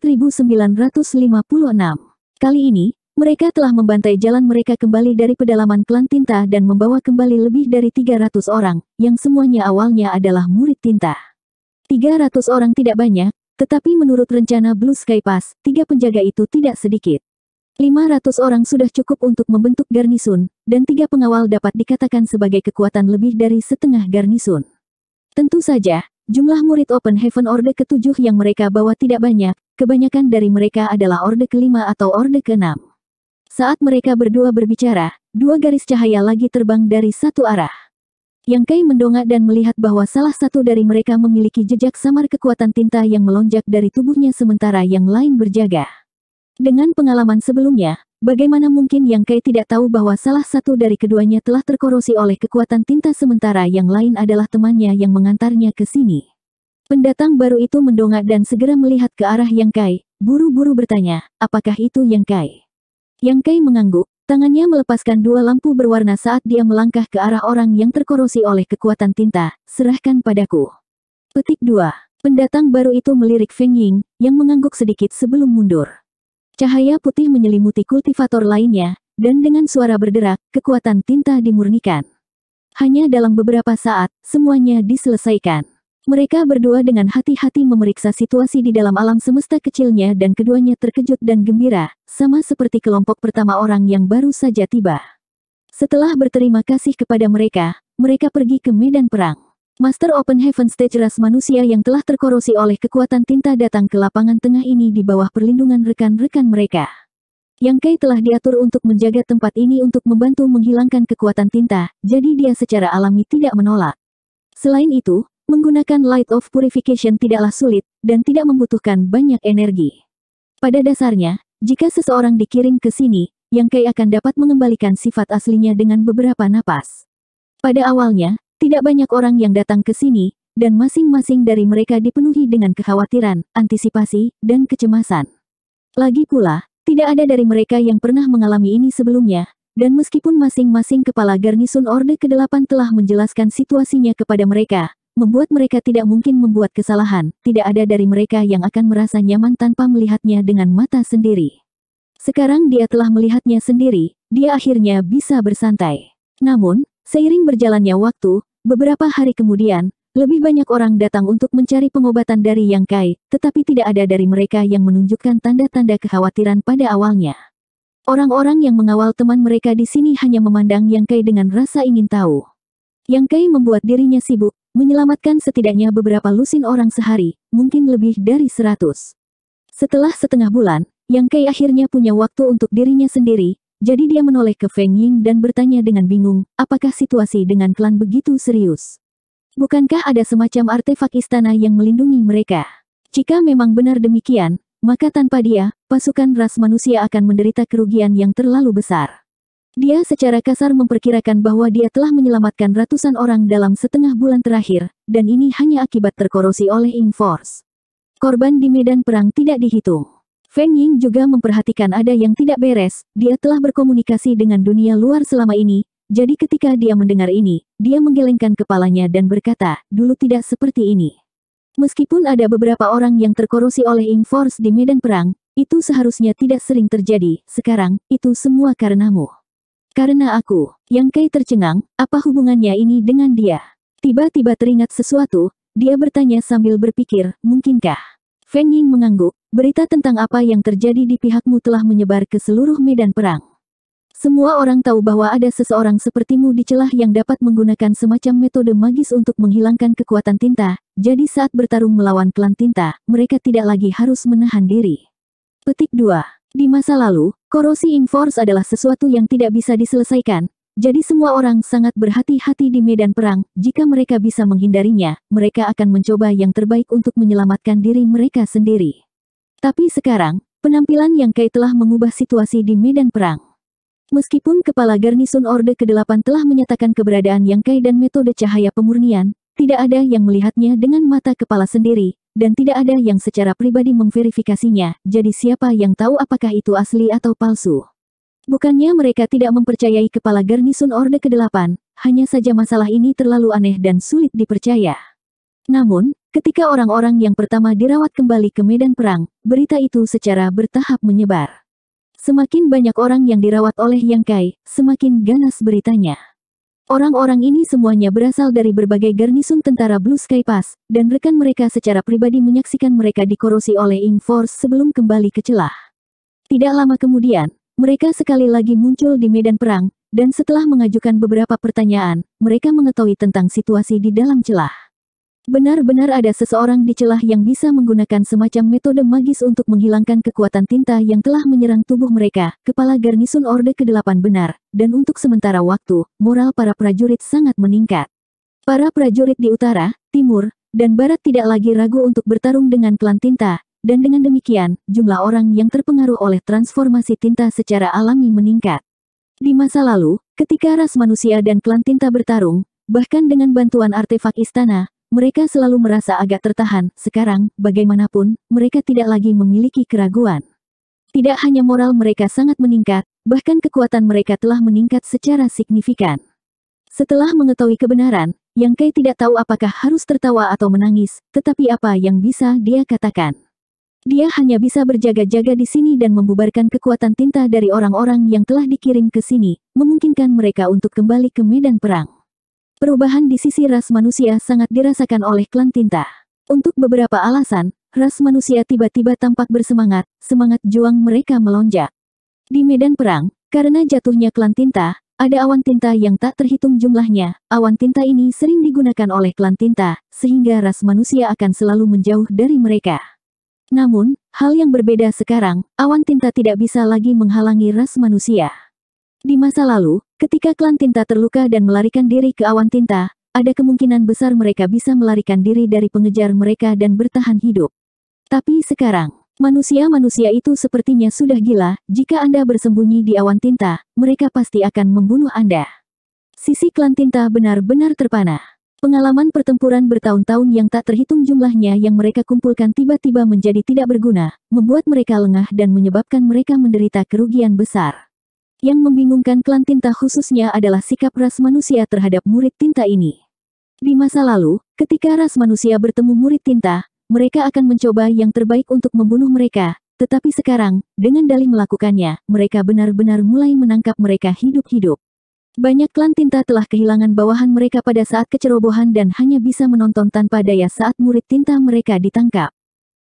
4956. Kali ini, mereka telah membantai jalan mereka kembali dari pedalaman klan tinta dan membawa kembali lebih dari 300 orang, yang semuanya awalnya adalah murid tinta. 300 orang tidak banyak, tetapi menurut rencana Blue Sky Pass, tiga penjaga itu tidak sedikit. 500 orang sudah cukup untuk membentuk garnisun, dan tiga pengawal dapat dikatakan sebagai kekuatan lebih dari setengah garnisun. Tentu saja, jumlah murid Open Heaven Order ketujuh yang mereka bawa tidak banyak, Kebanyakan dari mereka adalah Orde kelima atau Orde keenam. Saat mereka berdua berbicara, dua garis cahaya lagi terbang dari satu arah. Yang Kai mendongak dan melihat bahwa salah satu dari mereka memiliki jejak samar kekuatan tinta yang melonjak dari tubuhnya sementara yang lain berjaga. Dengan pengalaman sebelumnya, bagaimana mungkin Yang Kai tidak tahu bahwa salah satu dari keduanya telah terkorosi oleh kekuatan tinta sementara yang lain adalah temannya yang mengantarnya ke sini. Pendatang baru itu mendongak dan segera melihat ke arah Yang Kai, buru-buru bertanya, apakah itu Yang Kai? Yang Kai mengangguk, tangannya melepaskan dua lampu berwarna saat dia melangkah ke arah orang yang terkorosi oleh kekuatan tinta, serahkan padaku. Petik 2. Pendatang baru itu melirik Feng Ying, yang mengangguk sedikit sebelum mundur. Cahaya putih menyelimuti kultivator lainnya, dan dengan suara berderak, kekuatan tinta dimurnikan. Hanya dalam beberapa saat, semuanya diselesaikan. Mereka berdua dengan hati-hati memeriksa situasi di dalam alam semesta kecilnya dan keduanya terkejut dan gembira, sama seperti kelompok pertama orang yang baru saja tiba. Setelah berterima kasih kepada mereka, mereka pergi ke medan perang. Master Open Heaven Stage ras manusia yang telah terkorosi oleh kekuatan tinta datang ke lapangan tengah ini di bawah perlindungan rekan-rekan mereka. Yang Kai telah diatur untuk menjaga tempat ini untuk membantu menghilangkan kekuatan tinta, jadi dia secara alami tidak menolak. Selain itu, Menggunakan Light of Purification tidaklah sulit, dan tidak membutuhkan banyak energi. Pada dasarnya, jika seseorang dikirim ke sini, yang Kei akan dapat mengembalikan sifat aslinya dengan beberapa napas. Pada awalnya, tidak banyak orang yang datang ke sini, dan masing-masing dari mereka dipenuhi dengan kekhawatiran, antisipasi, dan kecemasan. Lagi pula, tidak ada dari mereka yang pernah mengalami ini sebelumnya, dan meskipun masing-masing kepala garnisun Orde ke-8 telah menjelaskan situasinya kepada mereka, membuat mereka tidak mungkin membuat kesalahan, tidak ada dari mereka yang akan merasa nyaman tanpa melihatnya dengan mata sendiri. Sekarang dia telah melihatnya sendiri, dia akhirnya bisa bersantai. Namun, seiring berjalannya waktu, beberapa hari kemudian, lebih banyak orang datang untuk mencari pengobatan dari Yang Kai, tetapi tidak ada dari mereka yang menunjukkan tanda-tanda kekhawatiran pada awalnya. Orang-orang yang mengawal teman mereka di sini hanya memandang Yang Kai dengan rasa ingin tahu. Yang Kai membuat dirinya sibuk, menyelamatkan setidaknya beberapa lusin orang sehari, mungkin lebih dari seratus. Setelah setengah bulan, Yang Kei akhirnya punya waktu untuk dirinya sendiri, jadi dia menoleh ke Feng Ying dan bertanya dengan bingung, apakah situasi dengan klan begitu serius? Bukankah ada semacam artefak istana yang melindungi mereka? Jika memang benar demikian, maka tanpa dia, pasukan ras manusia akan menderita kerugian yang terlalu besar. Dia secara kasar memperkirakan bahwa dia telah menyelamatkan ratusan orang dalam setengah bulan terakhir, dan ini hanya akibat terkorosi oleh Inforce. Korban di medan perang tidak dihitung. Feng Ying juga memperhatikan ada yang tidak beres, dia telah berkomunikasi dengan dunia luar selama ini, jadi ketika dia mendengar ini, dia menggelengkan kepalanya dan berkata, dulu tidak seperti ini. Meskipun ada beberapa orang yang terkorosi oleh Inforce di medan perang, itu seharusnya tidak sering terjadi, sekarang, itu semua karenamu. Karena aku, yang kai tercengang, apa hubungannya ini dengan dia? Tiba-tiba teringat sesuatu, dia bertanya sambil berpikir, mungkinkah? Feng Ying mengangguk, berita tentang apa yang terjadi di pihakmu telah menyebar ke seluruh medan perang. Semua orang tahu bahwa ada seseorang sepertimu di celah yang dapat menggunakan semacam metode magis untuk menghilangkan kekuatan tinta, jadi saat bertarung melawan klan tinta, mereka tidak lagi harus menahan diri. Petik 2. Di masa lalu, korosi Inforce adalah sesuatu yang tidak bisa diselesaikan, jadi semua orang sangat berhati-hati di medan perang, jika mereka bisa menghindarinya, mereka akan mencoba yang terbaik untuk menyelamatkan diri mereka sendiri. Tapi sekarang, penampilan yang Kai telah mengubah situasi di medan perang. Meskipun kepala garnisun Orde ke-8 telah menyatakan keberadaan Yang Kai dan metode cahaya pemurnian, tidak ada yang melihatnya dengan mata kepala sendiri, dan tidak ada yang secara pribadi memverifikasinya, jadi siapa yang tahu apakah itu asli atau palsu. Bukannya mereka tidak mempercayai kepala garnisun Orde ke-8, hanya saja masalah ini terlalu aneh dan sulit dipercaya. Namun, ketika orang-orang yang pertama dirawat kembali ke medan perang, berita itu secara bertahap menyebar. Semakin banyak orang yang dirawat oleh Yang Kai, semakin ganas beritanya. Orang-orang ini semuanya berasal dari berbagai garnisun tentara Blue Sky Pass, dan rekan mereka secara pribadi menyaksikan mereka dikorosi oleh Ing Force sebelum kembali ke celah. Tidak lama kemudian, mereka sekali lagi muncul di medan perang, dan setelah mengajukan beberapa pertanyaan, mereka mengetahui tentang situasi di dalam celah. Benar-benar ada seseorang di celah yang bisa menggunakan semacam metode magis untuk menghilangkan kekuatan tinta yang telah menyerang tubuh mereka, kepala garnisun Orde ke-8 benar, dan untuk sementara waktu, moral para prajurit sangat meningkat. Para prajurit di utara, timur, dan barat tidak lagi ragu untuk bertarung dengan klan tinta, dan dengan demikian, jumlah orang yang terpengaruh oleh transformasi tinta secara alami meningkat. Di masa lalu, ketika ras manusia dan klan tinta bertarung, bahkan dengan bantuan artefak istana, mereka selalu merasa agak tertahan, sekarang, bagaimanapun, mereka tidak lagi memiliki keraguan. Tidak hanya moral mereka sangat meningkat, bahkan kekuatan mereka telah meningkat secara signifikan. Setelah mengetahui kebenaran, Yang Kai tidak tahu apakah harus tertawa atau menangis, tetapi apa yang bisa dia katakan. Dia hanya bisa berjaga-jaga di sini dan membubarkan kekuatan tinta dari orang-orang yang telah dikirim ke sini, memungkinkan mereka untuk kembali ke medan perang perubahan di sisi ras manusia sangat dirasakan oleh klan tinta. Untuk beberapa alasan, ras manusia tiba-tiba tampak bersemangat, semangat juang mereka melonjak. Di medan perang, karena jatuhnya klan tinta, ada awan tinta yang tak terhitung jumlahnya. Awan tinta ini sering digunakan oleh klan tinta, sehingga ras manusia akan selalu menjauh dari mereka. Namun, hal yang berbeda sekarang, awan tinta tidak bisa lagi menghalangi ras manusia. Di masa lalu, Ketika klan tinta terluka dan melarikan diri ke awan tinta, ada kemungkinan besar mereka bisa melarikan diri dari pengejar mereka dan bertahan hidup. Tapi sekarang, manusia-manusia itu sepertinya sudah gila, jika Anda bersembunyi di awan tinta, mereka pasti akan membunuh Anda. Sisi klan tinta benar-benar terpana. Pengalaman pertempuran bertahun-tahun yang tak terhitung jumlahnya yang mereka kumpulkan tiba-tiba menjadi tidak berguna, membuat mereka lengah dan menyebabkan mereka menderita kerugian besar. Yang membingungkan klan tinta khususnya adalah sikap ras manusia terhadap murid tinta ini. Di masa lalu, ketika ras manusia bertemu murid tinta, mereka akan mencoba yang terbaik untuk membunuh mereka, tetapi sekarang, dengan dalih melakukannya, mereka benar-benar mulai menangkap mereka hidup-hidup. Banyak klan tinta telah kehilangan bawahan mereka pada saat kecerobohan dan hanya bisa menonton tanpa daya saat murid tinta mereka ditangkap.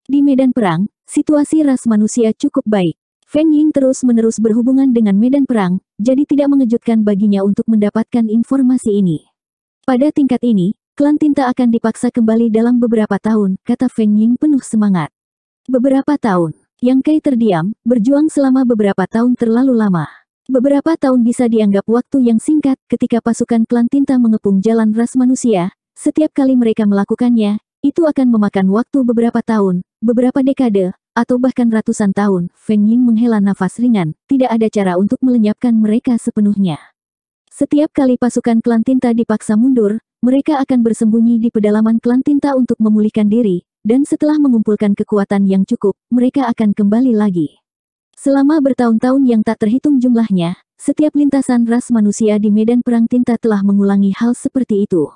Di medan perang, situasi ras manusia cukup baik. Feng Ying terus-menerus berhubungan dengan medan perang, jadi tidak mengejutkan baginya untuk mendapatkan informasi ini. Pada tingkat ini, klan tinta akan dipaksa kembali dalam beberapa tahun, kata Feng Ying penuh semangat. Beberapa tahun, Yang Kai terdiam, berjuang selama beberapa tahun terlalu lama. Beberapa tahun bisa dianggap waktu yang singkat ketika pasukan klan tinta mengepung jalan ras manusia. Setiap kali mereka melakukannya, itu akan memakan waktu beberapa tahun, beberapa dekade, atau bahkan ratusan tahun, Feng Ying menghela nafas ringan, tidak ada cara untuk melenyapkan mereka sepenuhnya. Setiap kali pasukan klan tinta dipaksa mundur, mereka akan bersembunyi di pedalaman klan tinta untuk memulihkan diri, dan setelah mengumpulkan kekuatan yang cukup, mereka akan kembali lagi. Selama bertahun-tahun yang tak terhitung jumlahnya, setiap lintasan ras manusia di medan perang tinta telah mengulangi hal seperti itu.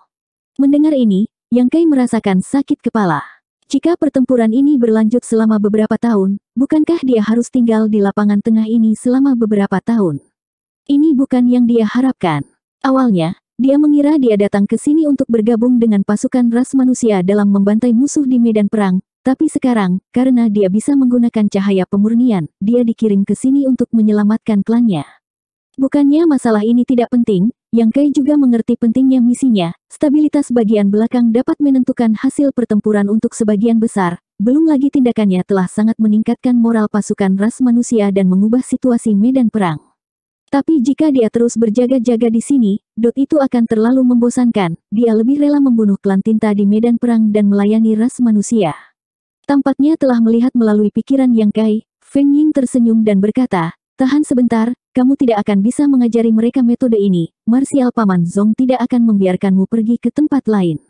Mendengar ini, Yang Kai merasakan sakit kepala. Jika pertempuran ini berlanjut selama beberapa tahun, bukankah dia harus tinggal di lapangan tengah ini selama beberapa tahun? Ini bukan yang dia harapkan. Awalnya, dia mengira dia datang ke sini untuk bergabung dengan pasukan ras manusia dalam membantai musuh di medan perang, tapi sekarang, karena dia bisa menggunakan cahaya pemurnian, dia dikirim ke sini untuk menyelamatkan klannya. Bukannya masalah ini tidak penting, yang Kai juga mengerti pentingnya misinya, stabilitas bagian belakang dapat menentukan hasil pertempuran untuk sebagian besar, belum lagi tindakannya telah sangat meningkatkan moral pasukan ras manusia dan mengubah situasi medan perang. Tapi jika dia terus berjaga-jaga di sini, Dot itu akan terlalu membosankan, dia lebih rela membunuh klan tinta di medan perang dan melayani ras manusia. Tampaknya telah melihat melalui pikiran Yang Kai, Feng Ying tersenyum dan berkata, Tahan sebentar, kamu tidak akan bisa mengajari mereka metode ini. Marsial Paman Zong tidak akan membiarkanmu pergi ke tempat lain.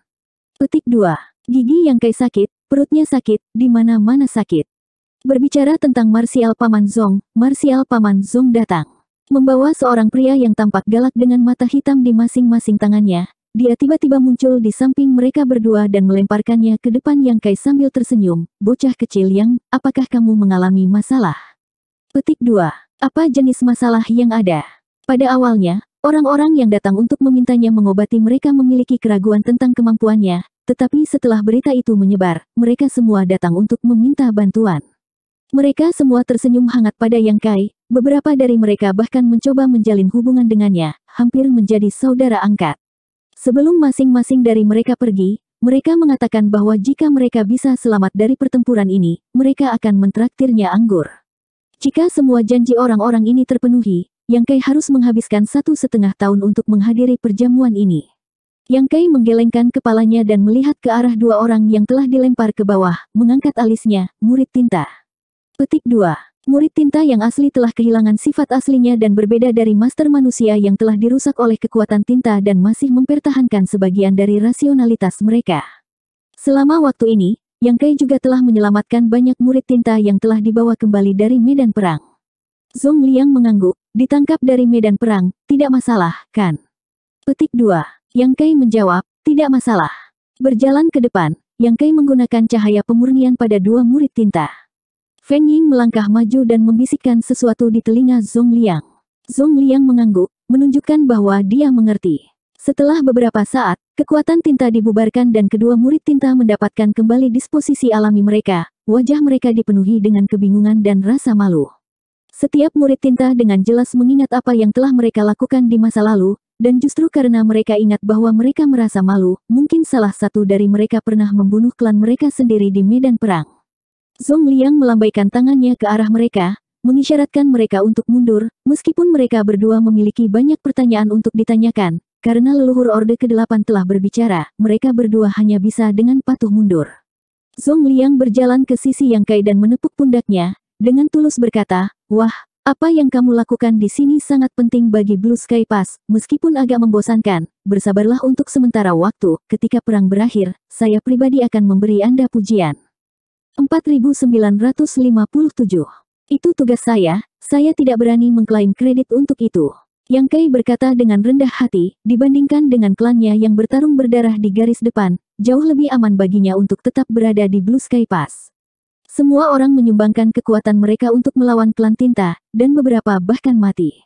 Petik 2. Gigi yang kai sakit, perutnya sakit, di mana-mana sakit. Berbicara tentang Marsial Paman Zong, Marsial Paman Zong datang. Membawa seorang pria yang tampak galak dengan mata hitam di masing-masing tangannya, dia tiba-tiba muncul di samping mereka berdua dan melemparkannya ke depan Yang Kai sambil tersenyum, bocah kecil yang, apakah kamu mengalami masalah? Petik 2. Apa jenis masalah yang ada? Pada awalnya, orang-orang yang datang untuk memintanya mengobati mereka memiliki keraguan tentang kemampuannya, tetapi setelah berita itu menyebar, mereka semua datang untuk meminta bantuan. Mereka semua tersenyum hangat pada Yang Kai, beberapa dari mereka bahkan mencoba menjalin hubungan dengannya, hampir menjadi saudara angkat. Sebelum masing-masing dari mereka pergi, mereka mengatakan bahwa jika mereka bisa selamat dari pertempuran ini, mereka akan mentraktirnya anggur. Jika semua janji orang-orang ini terpenuhi, Yang Kai harus menghabiskan satu setengah tahun untuk menghadiri perjamuan ini. Yang Kai menggelengkan kepalanya dan melihat ke arah dua orang yang telah dilempar ke bawah, mengangkat alisnya, murid tinta. Petik 2. Murid tinta yang asli telah kehilangan sifat aslinya dan berbeda dari master manusia yang telah dirusak oleh kekuatan tinta dan masih mempertahankan sebagian dari rasionalitas mereka. Selama waktu ini, yang Kai juga telah menyelamatkan banyak murid tinta yang telah dibawa kembali dari medan perang. Zong Liang mengangguk, ditangkap dari medan perang, tidak masalah, kan? Petik 2. Yang Kai menjawab, tidak masalah. Berjalan ke depan, Yang Kai menggunakan cahaya pemurnian pada dua murid tinta. Feng Ying melangkah maju dan membisikkan sesuatu di telinga Zong Liang. Zong Liang mengangguk, menunjukkan bahwa dia mengerti. Setelah beberapa saat, kekuatan tinta dibubarkan dan kedua murid tinta mendapatkan kembali disposisi alami mereka. Wajah mereka dipenuhi dengan kebingungan dan rasa malu. Setiap murid tinta dengan jelas mengingat apa yang telah mereka lakukan di masa lalu, dan justru karena mereka ingat bahwa mereka merasa malu, mungkin salah satu dari mereka pernah membunuh klan mereka sendiri di medan perang. Zhong Liang melambaikan tangannya ke arah mereka, mengisyaratkan mereka untuk mundur, meskipun mereka berdua memiliki banyak pertanyaan untuk ditanyakan, karena leluhur Orde ke-8 telah berbicara, mereka berdua hanya bisa dengan patuh mundur. Zhong Liang berjalan ke sisi Yang Kai dan menepuk pundaknya, dengan tulus berkata, Wah, apa yang kamu lakukan di sini sangat penting bagi Blue Sky Pass, meskipun agak membosankan, bersabarlah untuk sementara waktu, ketika perang berakhir, saya pribadi akan memberi Anda pujian. 4957 Itu tugas saya, saya tidak berani mengklaim kredit untuk itu. Yang Kei berkata dengan rendah hati, dibandingkan dengan klannya yang bertarung berdarah di garis depan, jauh lebih aman baginya untuk tetap berada di Blue Sky Pass. Semua orang menyumbangkan kekuatan mereka untuk melawan klan tinta, dan beberapa bahkan mati.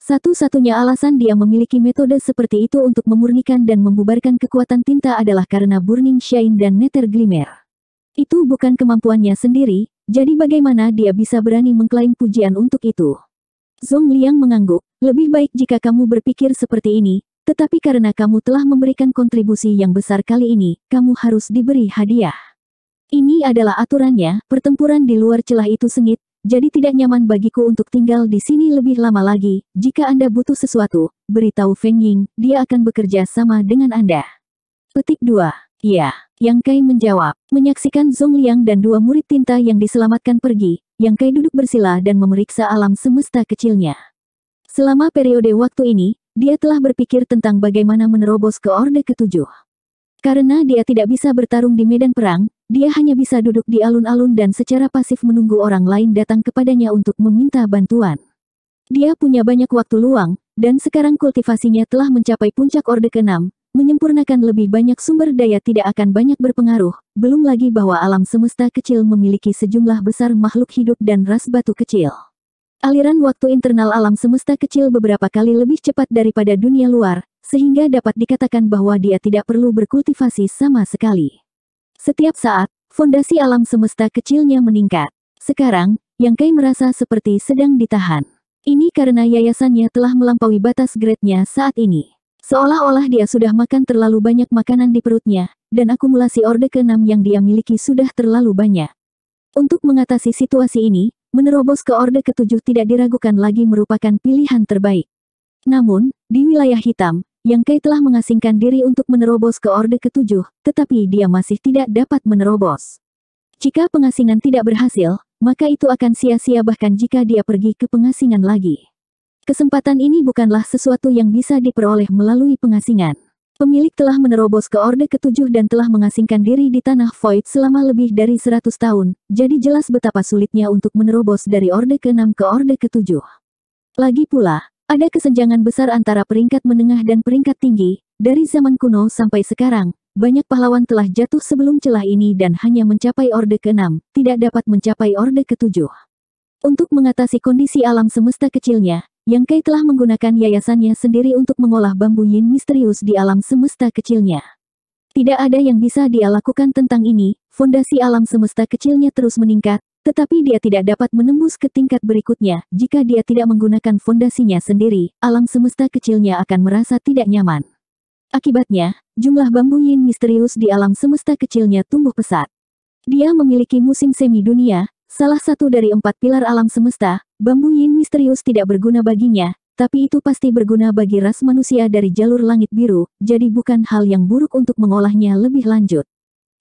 Satu-satunya alasan dia memiliki metode seperti itu untuk memurnikan dan membubarkan kekuatan tinta adalah karena Burning Shine dan Nether Glimmer. Itu bukan kemampuannya sendiri, jadi bagaimana dia bisa berani mengklaim pujian untuk itu? Zhong Liang mengangguk, lebih baik jika kamu berpikir seperti ini, tetapi karena kamu telah memberikan kontribusi yang besar kali ini, kamu harus diberi hadiah. Ini adalah aturannya, pertempuran di luar celah itu sengit, jadi tidak nyaman bagiku untuk tinggal di sini lebih lama lagi. Jika Anda butuh sesuatu, beritahu Feng Ying, dia akan bekerja sama dengan Anda. Petik 2. Ya, Yang Kai menjawab, menyaksikan Zhong Liang dan dua murid tinta yang diselamatkan pergi, Yang Kai duduk bersila dan memeriksa alam semesta kecilnya. Selama periode waktu ini, dia telah berpikir tentang bagaimana menerobos ke Orde Ketujuh. Karena dia tidak bisa bertarung di medan perang, dia hanya bisa duduk di alun-alun dan secara pasif menunggu orang lain datang kepadanya untuk meminta bantuan. Dia punya banyak waktu luang, dan sekarang kultivasinya telah mencapai puncak Orde ke-6, menyempurnakan lebih banyak sumber daya tidak akan banyak berpengaruh, belum lagi bahwa alam semesta kecil memiliki sejumlah besar makhluk hidup dan ras batu kecil aliran waktu internal alam semesta kecil beberapa kali lebih cepat daripada dunia luar, sehingga dapat dikatakan bahwa dia tidak perlu berkultivasi sama sekali. Setiap saat, fondasi alam semesta kecilnya meningkat. Sekarang, Yang Kai merasa seperti sedang ditahan. Ini karena yayasannya telah melampaui batas grade-nya saat ini. Seolah-olah dia sudah makan terlalu banyak makanan di perutnya, dan akumulasi orde keenam yang dia miliki sudah terlalu banyak. Untuk mengatasi situasi ini, Menerobos ke Orde Ketujuh tidak diragukan lagi merupakan pilihan terbaik. Namun, di wilayah hitam, Yang Kai telah mengasingkan diri untuk menerobos ke Orde Ketujuh, tetapi dia masih tidak dapat menerobos. Jika pengasingan tidak berhasil, maka itu akan sia-sia bahkan jika dia pergi ke pengasingan lagi. Kesempatan ini bukanlah sesuatu yang bisa diperoleh melalui pengasingan. Pemilik telah menerobos ke Orde Ketujuh dan telah mengasingkan diri di Tanah Void selama lebih dari seratus tahun, jadi jelas betapa sulitnya untuk menerobos dari Orde ke-6 ke Orde ke Lagi pula, ada kesenjangan besar antara peringkat menengah dan peringkat tinggi, dari zaman kuno sampai sekarang, banyak pahlawan telah jatuh sebelum celah ini dan hanya mencapai orde ke-6, tidak dapat mencapai orde ketujuh. Untuk mengatasi kondisi alam semesta kecilnya, yang Kai telah menggunakan yayasannya sendiri untuk mengolah bambu yin misterius di alam semesta kecilnya. Tidak ada yang bisa dia lakukan tentang ini, fondasi alam semesta kecilnya terus meningkat, tetapi dia tidak dapat menembus ke tingkat berikutnya, jika dia tidak menggunakan fondasinya sendiri, alam semesta kecilnya akan merasa tidak nyaman. Akibatnya, jumlah bambu yin misterius di alam semesta kecilnya tumbuh pesat. Dia memiliki musim semi dunia, Salah satu dari empat pilar alam semesta, bambu yin misterius tidak berguna baginya, tapi itu pasti berguna bagi ras manusia dari jalur langit biru, jadi bukan hal yang buruk untuk mengolahnya lebih lanjut.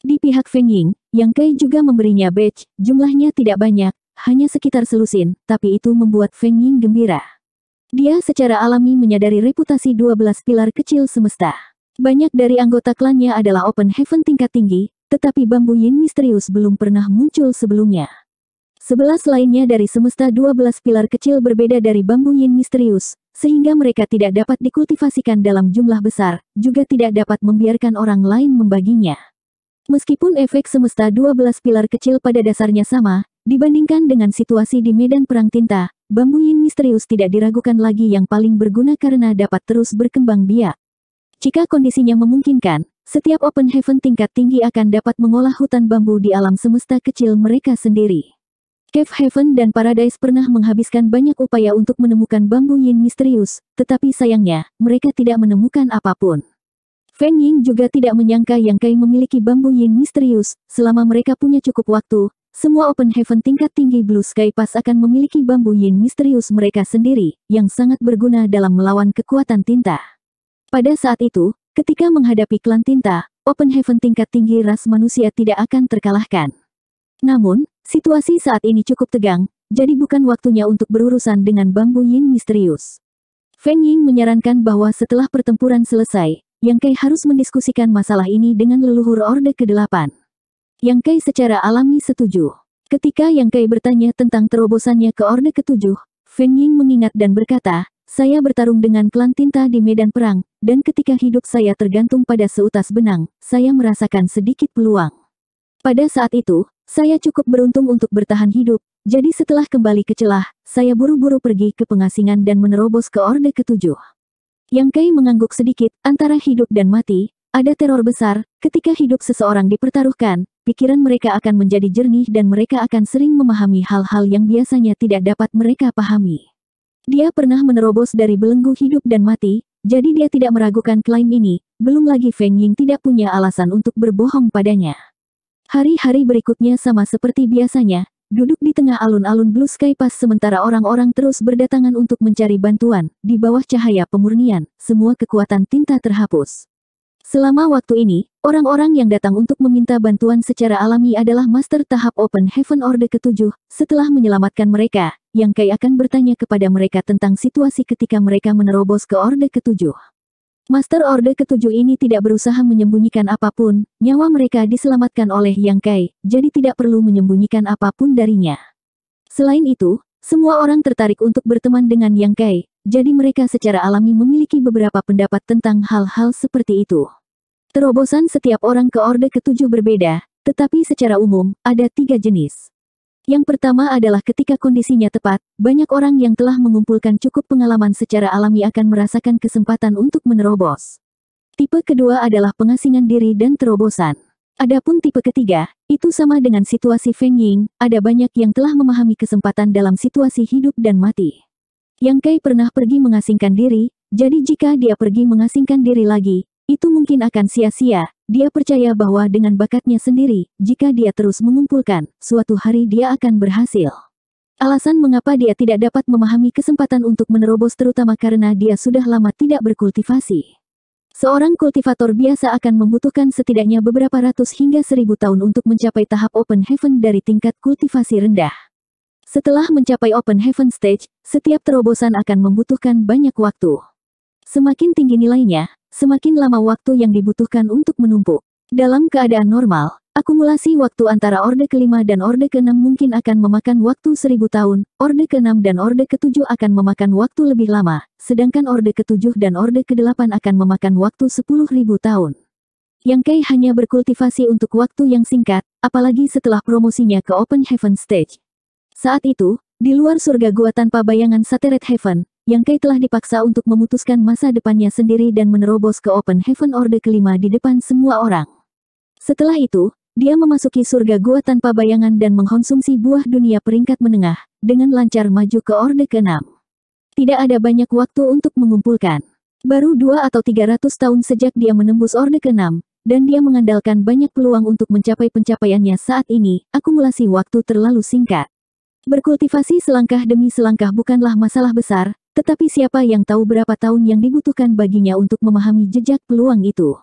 Di pihak Feng Ying, Yang Kai juga memberinya badge, jumlahnya tidak banyak, hanya sekitar selusin, tapi itu membuat Feng Ying gembira. Dia secara alami menyadari reputasi 12 pilar kecil semesta. Banyak dari anggota klannya adalah open heaven tingkat tinggi, tetapi bambu yin misterius belum pernah muncul sebelumnya. Sebelas lainnya dari semesta dua belas pilar kecil berbeda dari bambu yin misterius, sehingga mereka tidak dapat dikultivasikan dalam jumlah besar, juga tidak dapat membiarkan orang lain membaginya. Meskipun efek semesta dua belas pilar kecil pada dasarnya sama, dibandingkan dengan situasi di medan perang tinta, bambu yin misterius tidak diragukan lagi yang paling berguna karena dapat terus berkembang biak. Jika kondisinya memungkinkan, setiap open heaven tingkat tinggi akan dapat mengolah hutan bambu di alam semesta kecil mereka sendiri. Cave Heaven dan Paradise pernah menghabiskan banyak upaya untuk menemukan bambu yin misterius, tetapi sayangnya, mereka tidak menemukan apapun. Feng Ying juga tidak menyangka Yang Kai memiliki bambu yin misterius, selama mereka punya cukup waktu, semua Open Heaven tingkat tinggi Blue Sky Pass akan memiliki bambu yin misterius mereka sendiri, yang sangat berguna dalam melawan kekuatan tinta. Pada saat itu, ketika menghadapi klan tinta, Open Heaven tingkat tinggi ras manusia tidak akan terkalahkan. Namun, situasi saat ini cukup tegang, jadi bukan waktunya untuk berurusan dengan bambu yin misterius. Feng Ying menyarankan bahwa setelah pertempuran selesai, Yang Kai harus mendiskusikan masalah ini dengan leluhur Orde ke-8. Yang Kai secara alami setuju. Ketika Yang Kai bertanya tentang terobosannya ke Orde ke-7, Feng Ying mengingat dan berkata, saya bertarung dengan klan tinta di medan perang, dan ketika hidup saya tergantung pada seutas benang, saya merasakan sedikit peluang. Pada saat itu, saya cukup beruntung untuk bertahan hidup, jadi setelah kembali ke celah, saya buru-buru pergi ke pengasingan dan menerobos ke Orde Ketujuh. Yang Kai mengangguk sedikit, antara hidup dan mati, ada teror besar, ketika hidup seseorang dipertaruhkan, pikiran mereka akan menjadi jernih dan mereka akan sering memahami hal-hal yang biasanya tidak dapat mereka pahami. Dia pernah menerobos dari belenggu hidup dan mati, jadi dia tidak meragukan klaim ini, belum lagi Feng Ying tidak punya alasan untuk berbohong padanya. Hari-hari berikutnya sama seperti biasanya, duduk di tengah alun-alun Blue Sky Pass sementara orang-orang terus berdatangan untuk mencari bantuan, di bawah cahaya pemurnian, semua kekuatan tinta terhapus. Selama waktu ini, orang-orang yang datang untuk meminta bantuan secara alami adalah master tahap Open Heaven Order ketujuh. Setelah menyelamatkan mereka, Yang Kai akan bertanya kepada mereka tentang situasi ketika mereka menerobos ke Order ketujuh. Master Orde ketujuh ini tidak berusaha menyembunyikan apapun, nyawa mereka diselamatkan oleh Yang Kai, jadi tidak perlu menyembunyikan apapun darinya. Selain itu, semua orang tertarik untuk berteman dengan Yang Kai, jadi mereka secara alami memiliki beberapa pendapat tentang hal-hal seperti itu. Terobosan setiap orang ke Orde ketujuh berbeda, tetapi secara umum, ada tiga jenis. Yang pertama adalah ketika kondisinya tepat, banyak orang yang telah mengumpulkan cukup pengalaman secara alami akan merasakan kesempatan untuk menerobos. Tipe kedua adalah pengasingan diri dan terobosan. Adapun tipe ketiga, itu sama dengan situasi Feng Ying, ada banyak yang telah memahami kesempatan dalam situasi hidup dan mati. Yang Kai pernah pergi mengasingkan diri, jadi jika dia pergi mengasingkan diri lagi, itu mungkin akan sia-sia, dia percaya bahwa dengan bakatnya sendiri, jika dia terus mengumpulkan, suatu hari dia akan berhasil. Alasan mengapa dia tidak dapat memahami kesempatan untuk menerobos terutama karena dia sudah lama tidak berkultivasi. Seorang kultivator biasa akan membutuhkan setidaknya beberapa ratus hingga seribu tahun untuk mencapai tahap open heaven dari tingkat kultivasi rendah. Setelah mencapai open heaven stage, setiap terobosan akan membutuhkan banyak waktu. Semakin tinggi nilainya, semakin lama waktu yang dibutuhkan untuk menumpuk. Dalam keadaan normal, akumulasi waktu antara Orde kelima dan Orde keenam mungkin akan memakan waktu seribu tahun, Orde keenam dan Orde ketujuh akan memakan waktu lebih lama, sedangkan Orde ketujuh dan Orde kedelapan akan memakan waktu sepuluh ribu tahun. Yang Kei hanya berkultivasi untuk waktu yang singkat, apalagi setelah promosinya ke Open Heaven Stage. Saat itu, di luar surga gua tanpa bayangan Sateret Heaven, yang Kai telah dipaksa untuk memutuskan masa depannya sendiri dan menerobos ke Open Heaven Order kelima di depan semua orang. Setelah itu, dia memasuki surga gua tanpa bayangan dan mengkonsumsi buah dunia peringkat menengah, dengan lancar maju ke Orde ke-6. Tidak ada banyak waktu untuk mengumpulkan. Baru dua atau tiga ratus tahun sejak dia menembus Orde ke-6, dan dia mengandalkan banyak peluang untuk mencapai pencapaiannya saat ini, akumulasi waktu terlalu singkat. Berkultivasi selangkah demi selangkah bukanlah masalah besar, tetapi siapa yang tahu berapa tahun yang dibutuhkan baginya untuk memahami jejak peluang itu.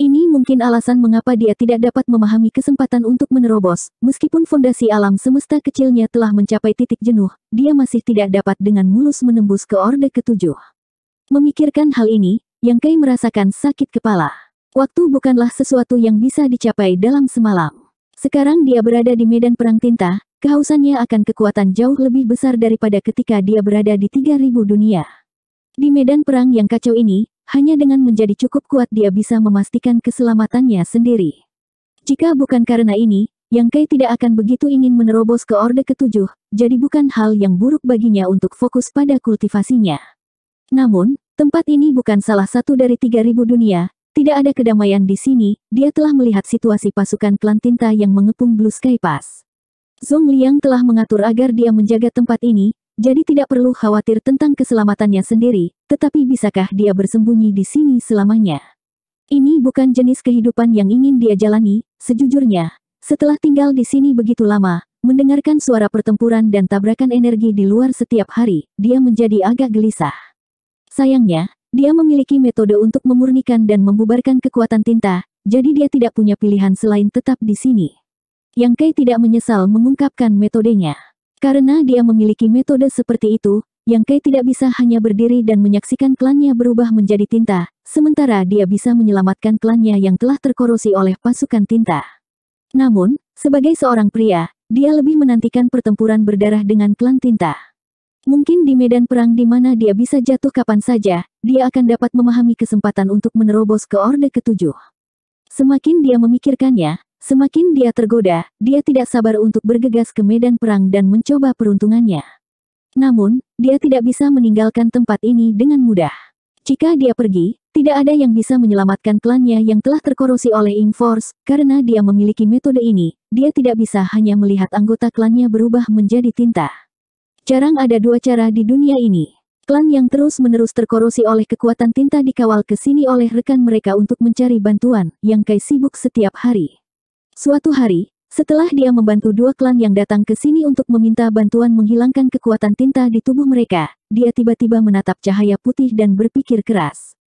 Ini mungkin alasan mengapa dia tidak dapat memahami kesempatan untuk menerobos, meskipun fondasi alam semesta kecilnya telah mencapai titik jenuh, dia masih tidak dapat dengan mulus menembus ke orde ketujuh. Memikirkan hal ini, yang Kai merasakan sakit kepala. Waktu bukanlah sesuatu yang bisa dicapai dalam semalam. Sekarang dia berada di medan perang tinta, kehausannya akan kekuatan jauh lebih besar daripada ketika dia berada di 3000 dunia. Di medan perang yang kacau ini, hanya dengan menjadi cukup kuat dia bisa memastikan keselamatannya sendiri. Jika bukan karena ini, Yang Kai tidak akan begitu ingin menerobos ke Orde Ketujuh, jadi bukan hal yang buruk baginya untuk fokus pada kultivasinya. Namun, tempat ini bukan salah satu dari 3000 dunia, tidak ada kedamaian di sini, dia telah melihat situasi pasukan Klan Tinta yang mengepung Blue Sky Pass. Zong Liang telah mengatur agar dia menjaga tempat ini, jadi tidak perlu khawatir tentang keselamatannya sendiri, tetapi bisakah dia bersembunyi di sini selamanya? Ini bukan jenis kehidupan yang ingin dia jalani, sejujurnya. Setelah tinggal di sini begitu lama, mendengarkan suara pertempuran dan tabrakan energi di luar setiap hari, dia menjadi agak gelisah. Sayangnya, dia memiliki metode untuk memurnikan dan membubarkan kekuatan tinta, jadi dia tidak punya pilihan selain tetap di sini. Yang Kei tidak menyesal mengungkapkan metodenya. Karena dia memiliki metode seperti itu, Yang Kei tidak bisa hanya berdiri dan menyaksikan klannya berubah menjadi tinta, sementara dia bisa menyelamatkan klannya yang telah terkorosi oleh pasukan tinta. Namun, sebagai seorang pria, dia lebih menantikan pertempuran berdarah dengan klan tinta. Mungkin di medan perang di mana dia bisa jatuh kapan saja, dia akan dapat memahami kesempatan untuk menerobos ke Orde Ketujuh. Semakin dia memikirkannya, Semakin dia tergoda, dia tidak sabar untuk bergegas ke medan perang dan mencoba peruntungannya. Namun, dia tidak bisa meninggalkan tempat ini dengan mudah. Jika dia pergi, tidak ada yang bisa menyelamatkan klannya yang telah terkorosi oleh Inforce, karena dia memiliki metode ini, dia tidak bisa hanya melihat anggota klannya berubah menjadi tinta. Jarang ada dua cara di dunia ini. Klan yang terus-menerus terkorosi oleh kekuatan tinta dikawal ke sini oleh rekan mereka untuk mencari bantuan, yang Kai sibuk setiap hari. Suatu hari, setelah dia membantu dua klan yang datang ke sini untuk meminta bantuan menghilangkan kekuatan tinta di tubuh mereka, dia tiba-tiba menatap cahaya putih dan berpikir keras.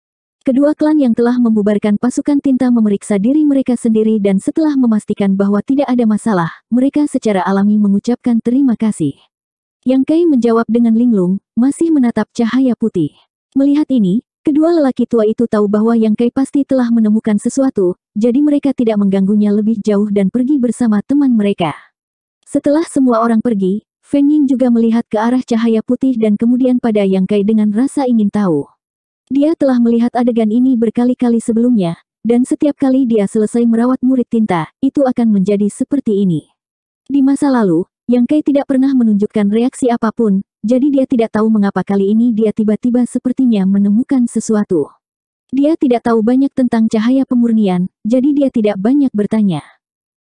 Kedua klan yang telah membubarkan pasukan tinta memeriksa diri mereka sendiri dan setelah memastikan bahwa tidak ada masalah, mereka secara alami mengucapkan terima kasih. Yang Kai menjawab dengan linglung, masih menatap cahaya putih. Melihat ini, Kedua lelaki tua itu tahu bahwa Yang Kai pasti telah menemukan sesuatu, jadi mereka tidak mengganggunya lebih jauh dan pergi bersama teman mereka. Setelah semua orang pergi, Feng Ying juga melihat ke arah cahaya putih dan kemudian pada Yang Kai dengan rasa ingin tahu. Dia telah melihat adegan ini berkali-kali sebelumnya, dan setiap kali dia selesai merawat murid tinta, itu akan menjadi seperti ini. Di masa lalu, yang Kai tidak pernah menunjukkan reaksi apapun, jadi dia tidak tahu mengapa kali ini dia tiba-tiba sepertinya menemukan sesuatu. Dia tidak tahu banyak tentang cahaya pemurnian, jadi dia tidak banyak bertanya.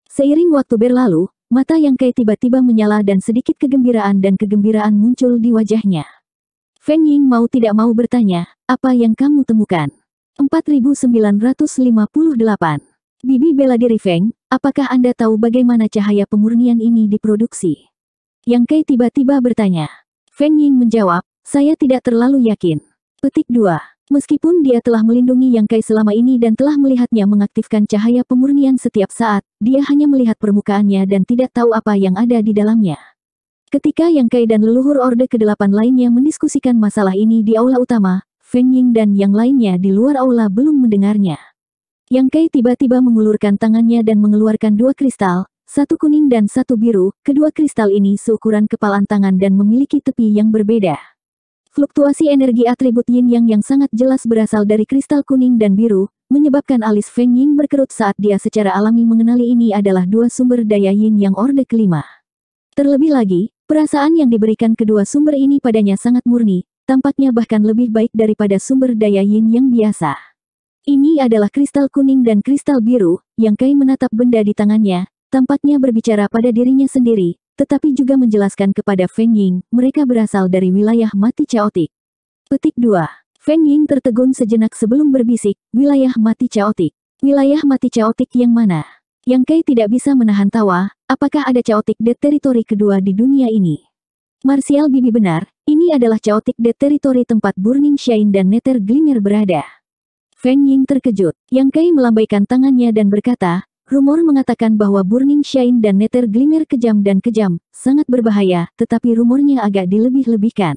Seiring waktu berlalu, mata yang Kai tiba-tiba menyala dan sedikit kegembiraan dan kegembiraan muncul di wajahnya. Feng Ying mau tidak mau bertanya, apa yang kamu temukan? 4958. Bibi bela diri Feng, apakah Anda tahu bagaimana cahaya pemurnian ini diproduksi? Yang Kai tiba-tiba bertanya. Feng Ying menjawab, saya tidak terlalu yakin. Petik 2. Meskipun dia telah melindungi Yang Kai selama ini dan telah melihatnya mengaktifkan cahaya pemurnian setiap saat, dia hanya melihat permukaannya dan tidak tahu apa yang ada di dalamnya. Ketika Yang Kai dan leluhur Orde ke-8 lainnya mendiskusikan masalah ini di aula utama, Feng Ying dan yang lainnya di luar aula belum mendengarnya. Yang Kai tiba-tiba mengulurkan tangannya dan mengeluarkan dua kristal, satu kuning dan satu biru, kedua kristal ini seukuran kepalan tangan dan memiliki tepi yang berbeda. Fluktuasi energi atribut yin yang yang sangat jelas berasal dari kristal kuning dan biru, menyebabkan alis Feng Ying berkerut saat dia secara alami mengenali ini adalah dua sumber daya yin yang orde kelima. Terlebih lagi, perasaan yang diberikan kedua sumber ini padanya sangat murni, tampaknya bahkan lebih baik daripada sumber daya yin yang biasa. Ini adalah kristal kuning dan kristal biru, yang Kai menatap benda di tangannya, Tampaknya berbicara pada dirinya sendiri, tetapi juga menjelaskan kepada Feng Ying, mereka berasal dari wilayah mati caotik. Petik 2. Feng Ying tertegun sejenak sebelum berbisik, wilayah mati caotik. Wilayah mati caotik yang mana? Yang Kai tidak bisa menahan tawa, apakah ada caotik de teritori kedua di dunia ini? Martial Bibi benar, ini adalah caotik de teritori tempat Burning Shine dan Nether Glimmer berada. Feng Ying terkejut, Yang Kai melambaikan tangannya dan berkata, Rumor mengatakan bahwa Burning Shine dan Nether Glimmer kejam dan kejam, sangat berbahaya, tetapi rumornya agak dilebih-lebihkan.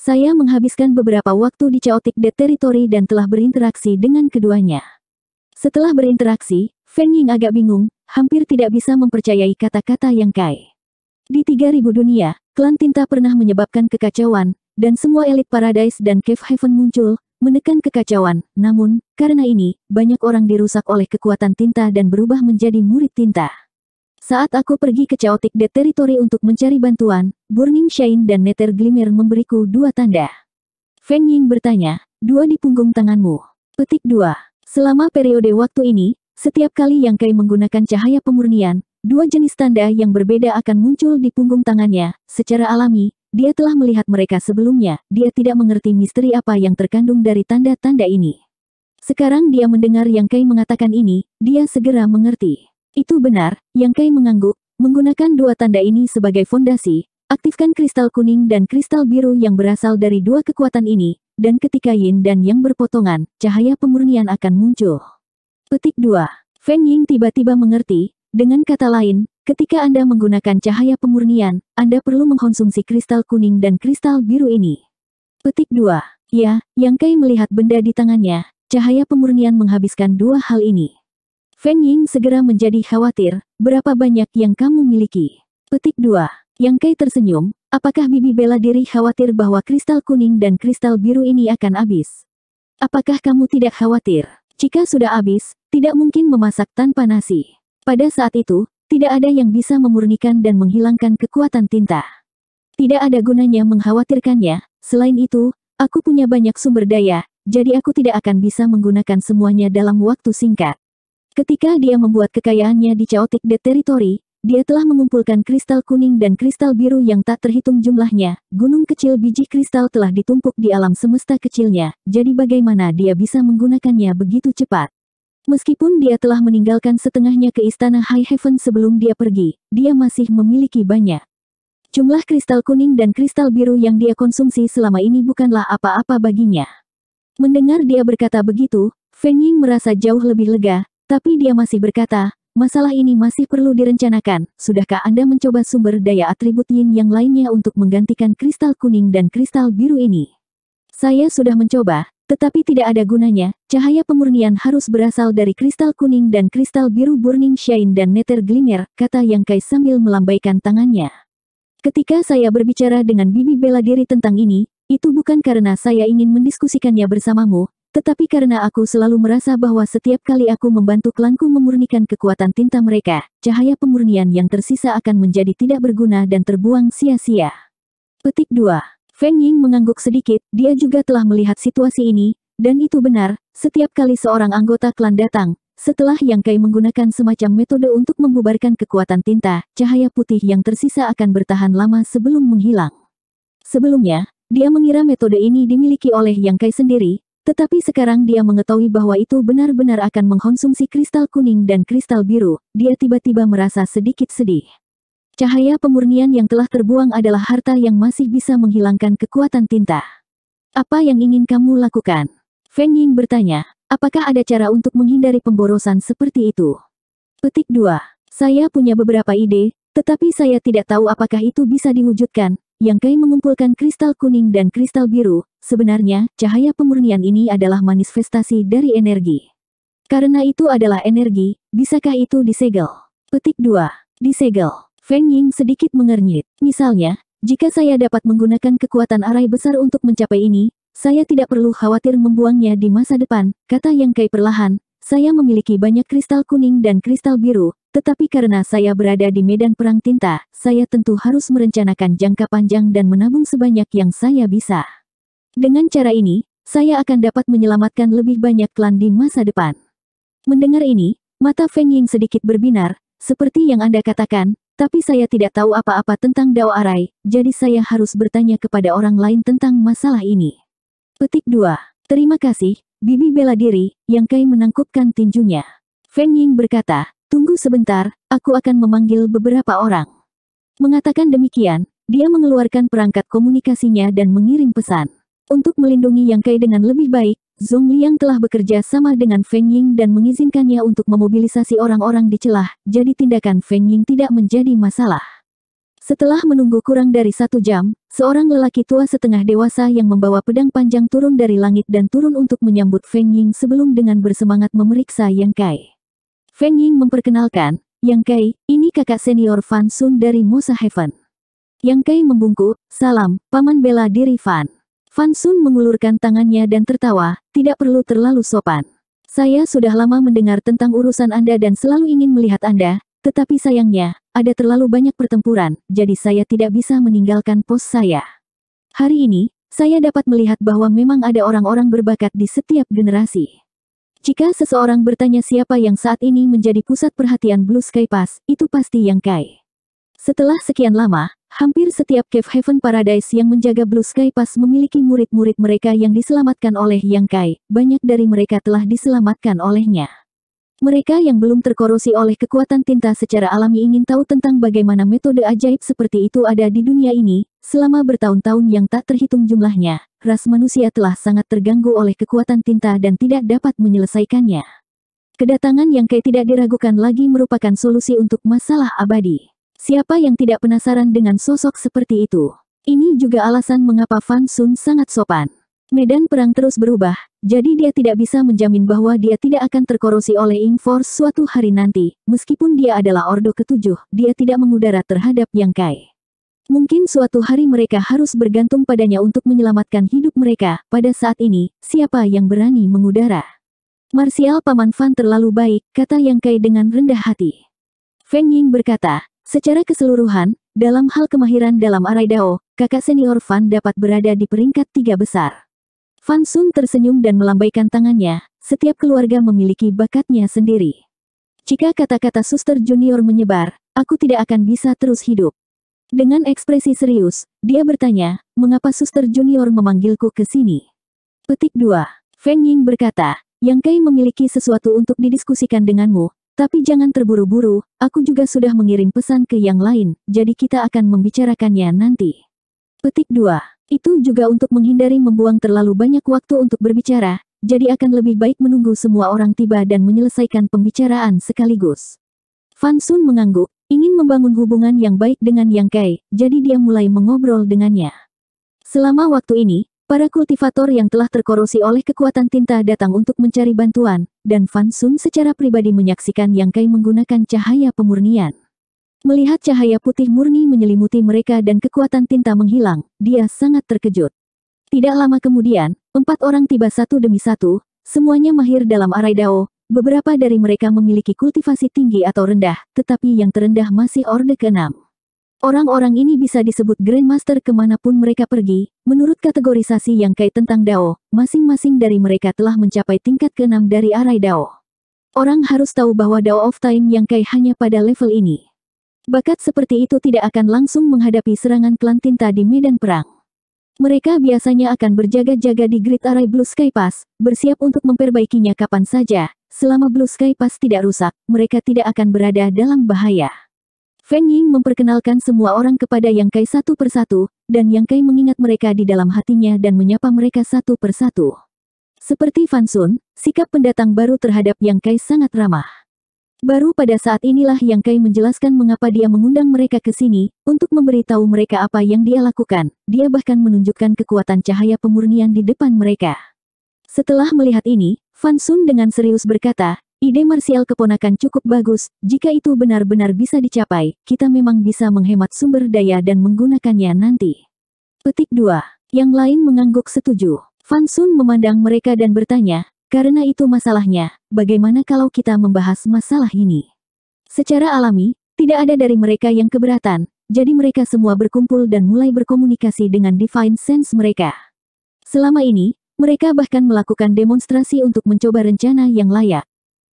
Saya menghabiskan beberapa waktu di Chaotic Dead Territory dan telah berinteraksi dengan keduanya. Setelah berinteraksi, Feng Ying agak bingung, hampir tidak bisa mempercayai kata-kata yang Kai. Di 3000 dunia, klan tinta pernah menyebabkan kekacauan, dan semua elit Paradise dan Cave Heaven muncul, menekan kekacauan, namun, karena ini, banyak orang dirusak oleh kekuatan tinta dan berubah menjadi murid tinta. Saat aku pergi ke Chaotic Dead Territory untuk mencari bantuan, Burning Shine dan Nether Glimmer memberiku dua tanda. Feng Ying bertanya, dua di punggung tanganmu. Petik dua. Selama periode waktu ini, setiap kali yang Kai menggunakan cahaya pemurnian, dua jenis tanda yang berbeda akan muncul di punggung tangannya, secara alami, dia telah melihat mereka sebelumnya, dia tidak mengerti misteri apa yang terkandung dari tanda-tanda ini. Sekarang dia mendengar Yang Kai mengatakan ini, dia segera mengerti. Itu benar, Yang Kai mengangguk, menggunakan dua tanda ini sebagai fondasi, aktifkan kristal kuning dan kristal biru yang berasal dari dua kekuatan ini, dan ketika yin dan yang berpotongan, cahaya pemurnian akan muncul. Petik 2. Feng Ying tiba-tiba mengerti, dengan kata lain, ketika Anda menggunakan cahaya pemurnian, Anda perlu mengkonsumsi kristal kuning dan kristal biru ini. Petik 2. Ya, Yang Kai melihat benda di tangannya, cahaya pemurnian menghabiskan dua hal ini. Feng Ying segera menjadi khawatir, berapa banyak yang kamu miliki? Petik 2. Yang Kai tersenyum, apakah Bibi bela diri khawatir bahwa kristal kuning dan kristal biru ini akan habis? Apakah kamu tidak khawatir? Jika sudah habis, tidak mungkin memasak tanpa nasi. Pada saat itu, tidak ada yang bisa memurnikan dan menghilangkan kekuatan tinta. Tidak ada gunanya mengkhawatirkannya, selain itu, aku punya banyak sumber daya, jadi aku tidak akan bisa menggunakan semuanya dalam waktu singkat. Ketika dia membuat kekayaannya di Chaotic The Territory, dia telah mengumpulkan kristal kuning dan kristal biru yang tak terhitung jumlahnya. Gunung kecil biji kristal telah ditumpuk di alam semesta kecilnya, jadi bagaimana dia bisa menggunakannya begitu cepat? Meskipun dia telah meninggalkan setengahnya ke istana High Heaven sebelum dia pergi, dia masih memiliki banyak. Jumlah kristal kuning dan kristal biru yang dia konsumsi selama ini bukanlah apa-apa baginya. Mendengar dia berkata begitu, Feng Ying merasa jauh lebih lega, tapi dia masih berkata, masalah ini masih perlu direncanakan. Sudahkah Anda mencoba sumber daya atribut yin yang lainnya untuk menggantikan kristal kuning dan kristal biru ini? Saya sudah mencoba, tetapi tidak ada gunanya, cahaya pemurnian harus berasal dari kristal kuning dan kristal biru Burning Shine dan Nether Glimmer, kata Yang Kai sambil melambaikan tangannya. Ketika saya berbicara dengan Bibi bela diri tentang ini, itu bukan karena saya ingin mendiskusikannya bersamamu, tetapi karena aku selalu merasa bahwa setiap kali aku membantu klanku memurnikan kekuatan tinta mereka, cahaya pemurnian yang tersisa akan menjadi tidak berguna dan terbuang sia-sia. Petik 2 Feng Ying mengangguk sedikit, dia juga telah melihat situasi ini, dan itu benar, setiap kali seorang anggota klan datang, setelah Yang Kai menggunakan semacam metode untuk membubarkan kekuatan tinta, cahaya putih yang tersisa akan bertahan lama sebelum menghilang. Sebelumnya, dia mengira metode ini dimiliki oleh Yang Kai sendiri, tetapi sekarang dia mengetahui bahwa itu benar-benar akan mengkonsumsi kristal kuning dan kristal biru, dia tiba-tiba merasa sedikit sedih. Cahaya pemurnian yang telah terbuang adalah harta yang masih bisa menghilangkan kekuatan tinta. Apa yang ingin kamu lakukan? Feng Ying bertanya, apakah ada cara untuk menghindari pemborosan seperti itu? Petik 2. Saya punya beberapa ide, tetapi saya tidak tahu apakah itu bisa diwujudkan. Yang Kai mengumpulkan kristal kuning dan kristal biru, sebenarnya cahaya pemurnian ini adalah manifestasi dari energi. Karena itu adalah energi, bisakah itu disegel? Petik 2. Disegel. Feng Ying sedikit mengernyit. Misalnya, jika saya dapat menggunakan kekuatan arai besar untuk mencapai ini, saya tidak perlu khawatir membuangnya di masa depan, kata Yang Kai perlahan. Saya memiliki banyak kristal kuning dan kristal biru, tetapi karena saya berada di medan perang tinta, saya tentu harus merencanakan jangka panjang dan menabung sebanyak yang saya bisa. Dengan cara ini, saya akan dapat menyelamatkan lebih banyak klan di masa depan. Mendengar ini, mata Feng Ying sedikit berbinar, seperti yang Anda katakan, tapi saya tidak tahu apa-apa tentang Dao Arai, jadi saya harus bertanya kepada orang lain tentang masalah ini. Petik 2. Terima kasih, Bibi bela diri, yang Kai menangkupkan tinjunya. Feng Ying berkata, tunggu sebentar, aku akan memanggil beberapa orang. Mengatakan demikian, dia mengeluarkan perangkat komunikasinya dan mengirim pesan. Untuk melindungi Yang Kai dengan lebih baik, Zhong Liang telah bekerja sama dengan Feng Ying dan mengizinkannya untuk memobilisasi orang-orang di celah, jadi tindakan Feng Ying tidak menjadi masalah. Setelah menunggu kurang dari satu jam, seorang lelaki tua setengah dewasa yang membawa pedang panjang turun dari langit dan turun untuk menyambut Feng Ying sebelum dengan bersemangat memeriksa Yang Kai. Feng Ying memperkenalkan, Yang Kai, ini kakak senior Fan Sun dari Musa Heaven. Yang Kai membungkuk, salam, paman bela diri Fan. Fan Sun mengulurkan tangannya dan tertawa, tidak perlu terlalu sopan. Saya sudah lama mendengar tentang urusan Anda dan selalu ingin melihat Anda, tetapi sayangnya, ada terlalu banyak pertempuran, jadi saya tidak bisa meninggalkan pos saya. Hari ini, saya dapat melihat bahwa memang ada orang-orang berbakat di setiap generasi. Jika seseorang bertanya siapa yang saat ini menjadi pusat perhatian Blue Sky Pass, itu pasti Yang Kai. Setelah sekian lama, hampir setiap Cave Heaven Paradise yang menjaga Blue Sky Pass memiliki murid-murid mereka yang diselamatkan oleh Yang Kai, banyak dari mereka telah diselamatkan olehnya. Mereka yang belum terkorosi oleh kekuatan tinta secara alami ingin tahu tentang bagaimana metode ajaib seperti itu ada di dunia ini, selama bertahun-tahun yang tak terhitung jumlahnya, ras manusia telah sangat terganggu oleh kekuatan tinta dan tidak dapat menyelesaikannya. Kedatangan yang Kai tidak diragukan lagi merupakan solusi untuk masalah abadi. Siapa yang tidak penasaran dengan sosok seperti itu? Ini juga alasan mengapa Fan Sun sangat sopan. Medan perang terus berubah, jadi dia tidak bisa menjamin bahwa dia tidak akan terkorosi oleh Ing Force suatu hari nanti, meskipun dia adalah Ordo ketujuh, dia tidak mengudara terhadap Yang Kai. Mungkin suatu hari mereka harus bergantung padanya untuk menyelamatkan hidup mereka, pada saat ini, siapa yang berani mengudara? Martial Paman Fan terlalu baik, kata Yang Kai dengan rendah hati. Feng Ying berkata, Secara keseluruhan, dalam hal kemahiran dalam arai dao, kakak senior Fan dapat berada di peringkat tiga besar. Fan Sun tersenyum dan melambaikan tangannya, setiap keluarga memiliki bakatnya sendiri. Jika kata-kata suster junior menyebar, aku tidak akan bisa terus hidup. Dengan ekspresi serius, dia bertanya, mengapa suster junior memanggilku ke sini? Petik 2. Feng Ying berkata, Yang Kai memiliki sesuatu untuk didiskusikan denganmu, tapi jangan terburu-buru, aku juga sudah mengirim pesan ke yang lain, jadi kita akan membicarakannya nanti. Petik 2. Itu juga untuk menghindari membuang terlalu banyak waktu untuk berbicara, jadi akan lebih baik menunggu semua orang tiba dan menyelesaikan pembicaraan sekaligus. Fan Sun mengangguk, ingin membangun hubungan yang baik dengan Yang Kai, jadi dia mulai mengobrol dengannya. Selama waktu ini, Para kultivator yang telah terkorosi oleh kekuatan tinta datang untuk mencari bantuan, dan Fan Sun secara pribadi menyaksikan Yang Kai menggunakan cahaya pemurnian. Melihat cahaya putih murni menyelimuti mereka dan kekuatan tinta menghilang, dia sangat terkejut. Tidak lama kemudian, empat orang tiba satu demi satu, semuanya mahir dalam arai dao, beberapa dari mereka memiliki kultivasi tinggi atau rendah, tetapi yang terendah masih orde keenam. Orang-orang ini bisa disebut Grandmaster kemanapun mereka pergi, menurut kategorisasi yang kait tentang Dao, masing-masing dari mereka telah mencapai tingkat ke-6 dari arai Dao. Orang harus tahu bahwa Dao of Time yang kaya hanya pada level ini. Bakat seperti itu tidak akan langsung menghadapi serangan klan tinta di medan perang. Mereka biasanya akan berjaga-jaga di grid arai Blue Sky Pass, bersiap untuk memperbaikinya kapan saja. Selama Blue Sky Pass tidak rusak, mereka tidak akan berada dalam bahaya. Feng Ying memperkenalkan semua orang kepada Yang Kai satu persatu, dan Yang Kai mengingat mereka di dalam hatinya dan menyapa mereka satu persatu. Seperti Fan Sun, sikap pendatang baru terhadap Yang Kai sangat ramah. Baru pada saat inilah Yang Kai menjelaskan mengapa dia mengundang mereka ke sini, untuk memberitahu mereka apa yang dia lakukan, dia bahkan menunjukkan kekuatan cahaya pemurnian di depan mereka. Setelah melihat ini, Fan Sun dengan serius berkata, Ide Marsial keponakan cukup bagus, jika itu benar-benar bisa dicapai, kita memang bisa menghemat sumber daya dan menggunakannya nanti. Petik 2. Yang lain mengangguk setuju. Fan Sun memandang mereka dan bertanya, karena itu masalahnya, bagaimana kalau kita membahas masalah ini? Secara alami, tidak ada dari mereka yang keberatan, jadi mereka semua berkumpul dan mulai berkomunikasi dengan divine sense mereka. Selama ini, mereka bahkan melakukan demonstrasi untuk mencoba rencana yang layak,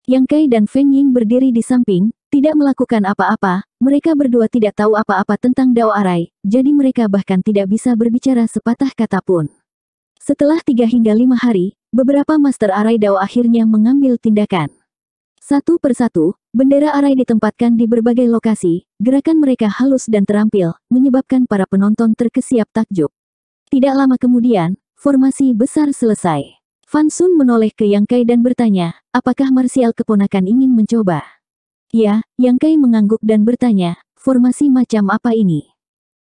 yang Kai dan Feng Ying berdiri di samping, tidak melakukan apa-apa, mereka berdua tidak tahu apa-apa tentang Dao Arai, jadi mereka bahkan tidak bisa berbicara sepatah kata pun. Setelah tiga hingga lima hari, beberapa Master Arai Dao akhirnya mengambil tindakan. Satu persatu, bendera Arai ditempatkan di berbagai lokasi, gerakan mereka halus dan terampil, menyebabkan para penonton terkesiap takjub. Tidak lama kemudian, formasi besar selesai. Fan Sun menoleh ke Yang Kai dan bertanya, apakah Marsial keponakan ingin mencoba? Ya, Yang Kai mengangguk dan bertanya, formasi macam apa ini?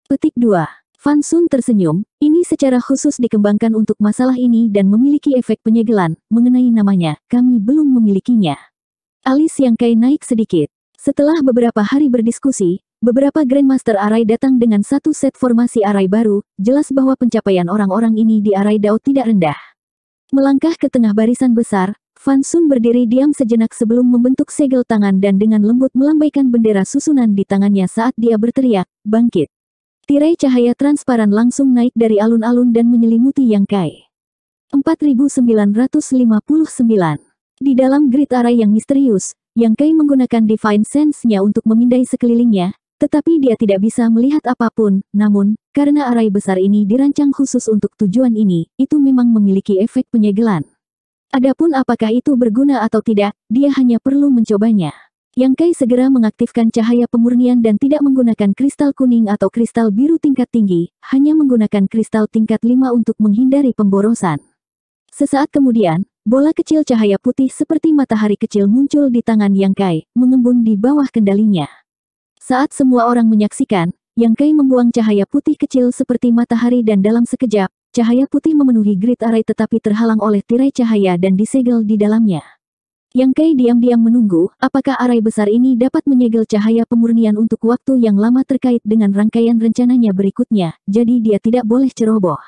Petik 2. Fan Sun tersenyum, ini secara khusus dikembangkan untuk masalah ini dan memiliki efek penyegelan, mengenai namanya, kami belum memilikinya. Alis Yang Kai naik sedikit. Setelah beberapa hari berdiskusi, Beberapa Grandmaster Arai datang dengan satu set formasi Arai baru, jelas bahwa pencapaian orang-orang ini di Arai Dao tidak rendah. Melangkah ke tengah barisan besar, Fan Sun berdiri diam sejenak sebelum membentuk segel tangan dan dengan lembut melambaikan bendera susunan di tangannya saat dia berteriak, bangkit. Tirai cahaya transparan langsung naik dari alun-alun dan menyelimuti yang kai. 4959 Di dalam grid array yang misterius, yang kai menggunakan Divine Sense-nya untuk memindai sekelilingnya, tetapi dia tidak bisa melihat apapun, namun, karena arai besar ini dirancang khusus untuk tujuan ini, itu memang memiliki efek penyegelan. Adapun apakah itu berguna atau tidak, dia hanya perlu mencobanya. Yang Kai segera mengaktifkan cahaya pemurnian dan tidak menggunakan kristal kuning atau kristal biru tingkat tinggi, hanya menggunakan kristal tingkat 5 untuk menghindari pemborosan. Sesaat kemudian, bola kecil cahaya putih seperti matahari kecil muncul di tangan Yang Kai, mengembun di bawah kendalinya. Saat semua orang menyaksikan, Yang Kai membuang cahaya putih kecil seperti matahari dan dalam sekejap, cahaya putih memenuhi grid array tetapi terhalang oleh tirai cahaya dan disegel di dalamnya. Yang Kai diam-diam menunggu, apakah array besar ini dapat menyegel cahaya pemurnian untuk waktu yang lama terkait dengan rangkaian rencananya berikutnya, jadi dia tidak boleh ceroboh.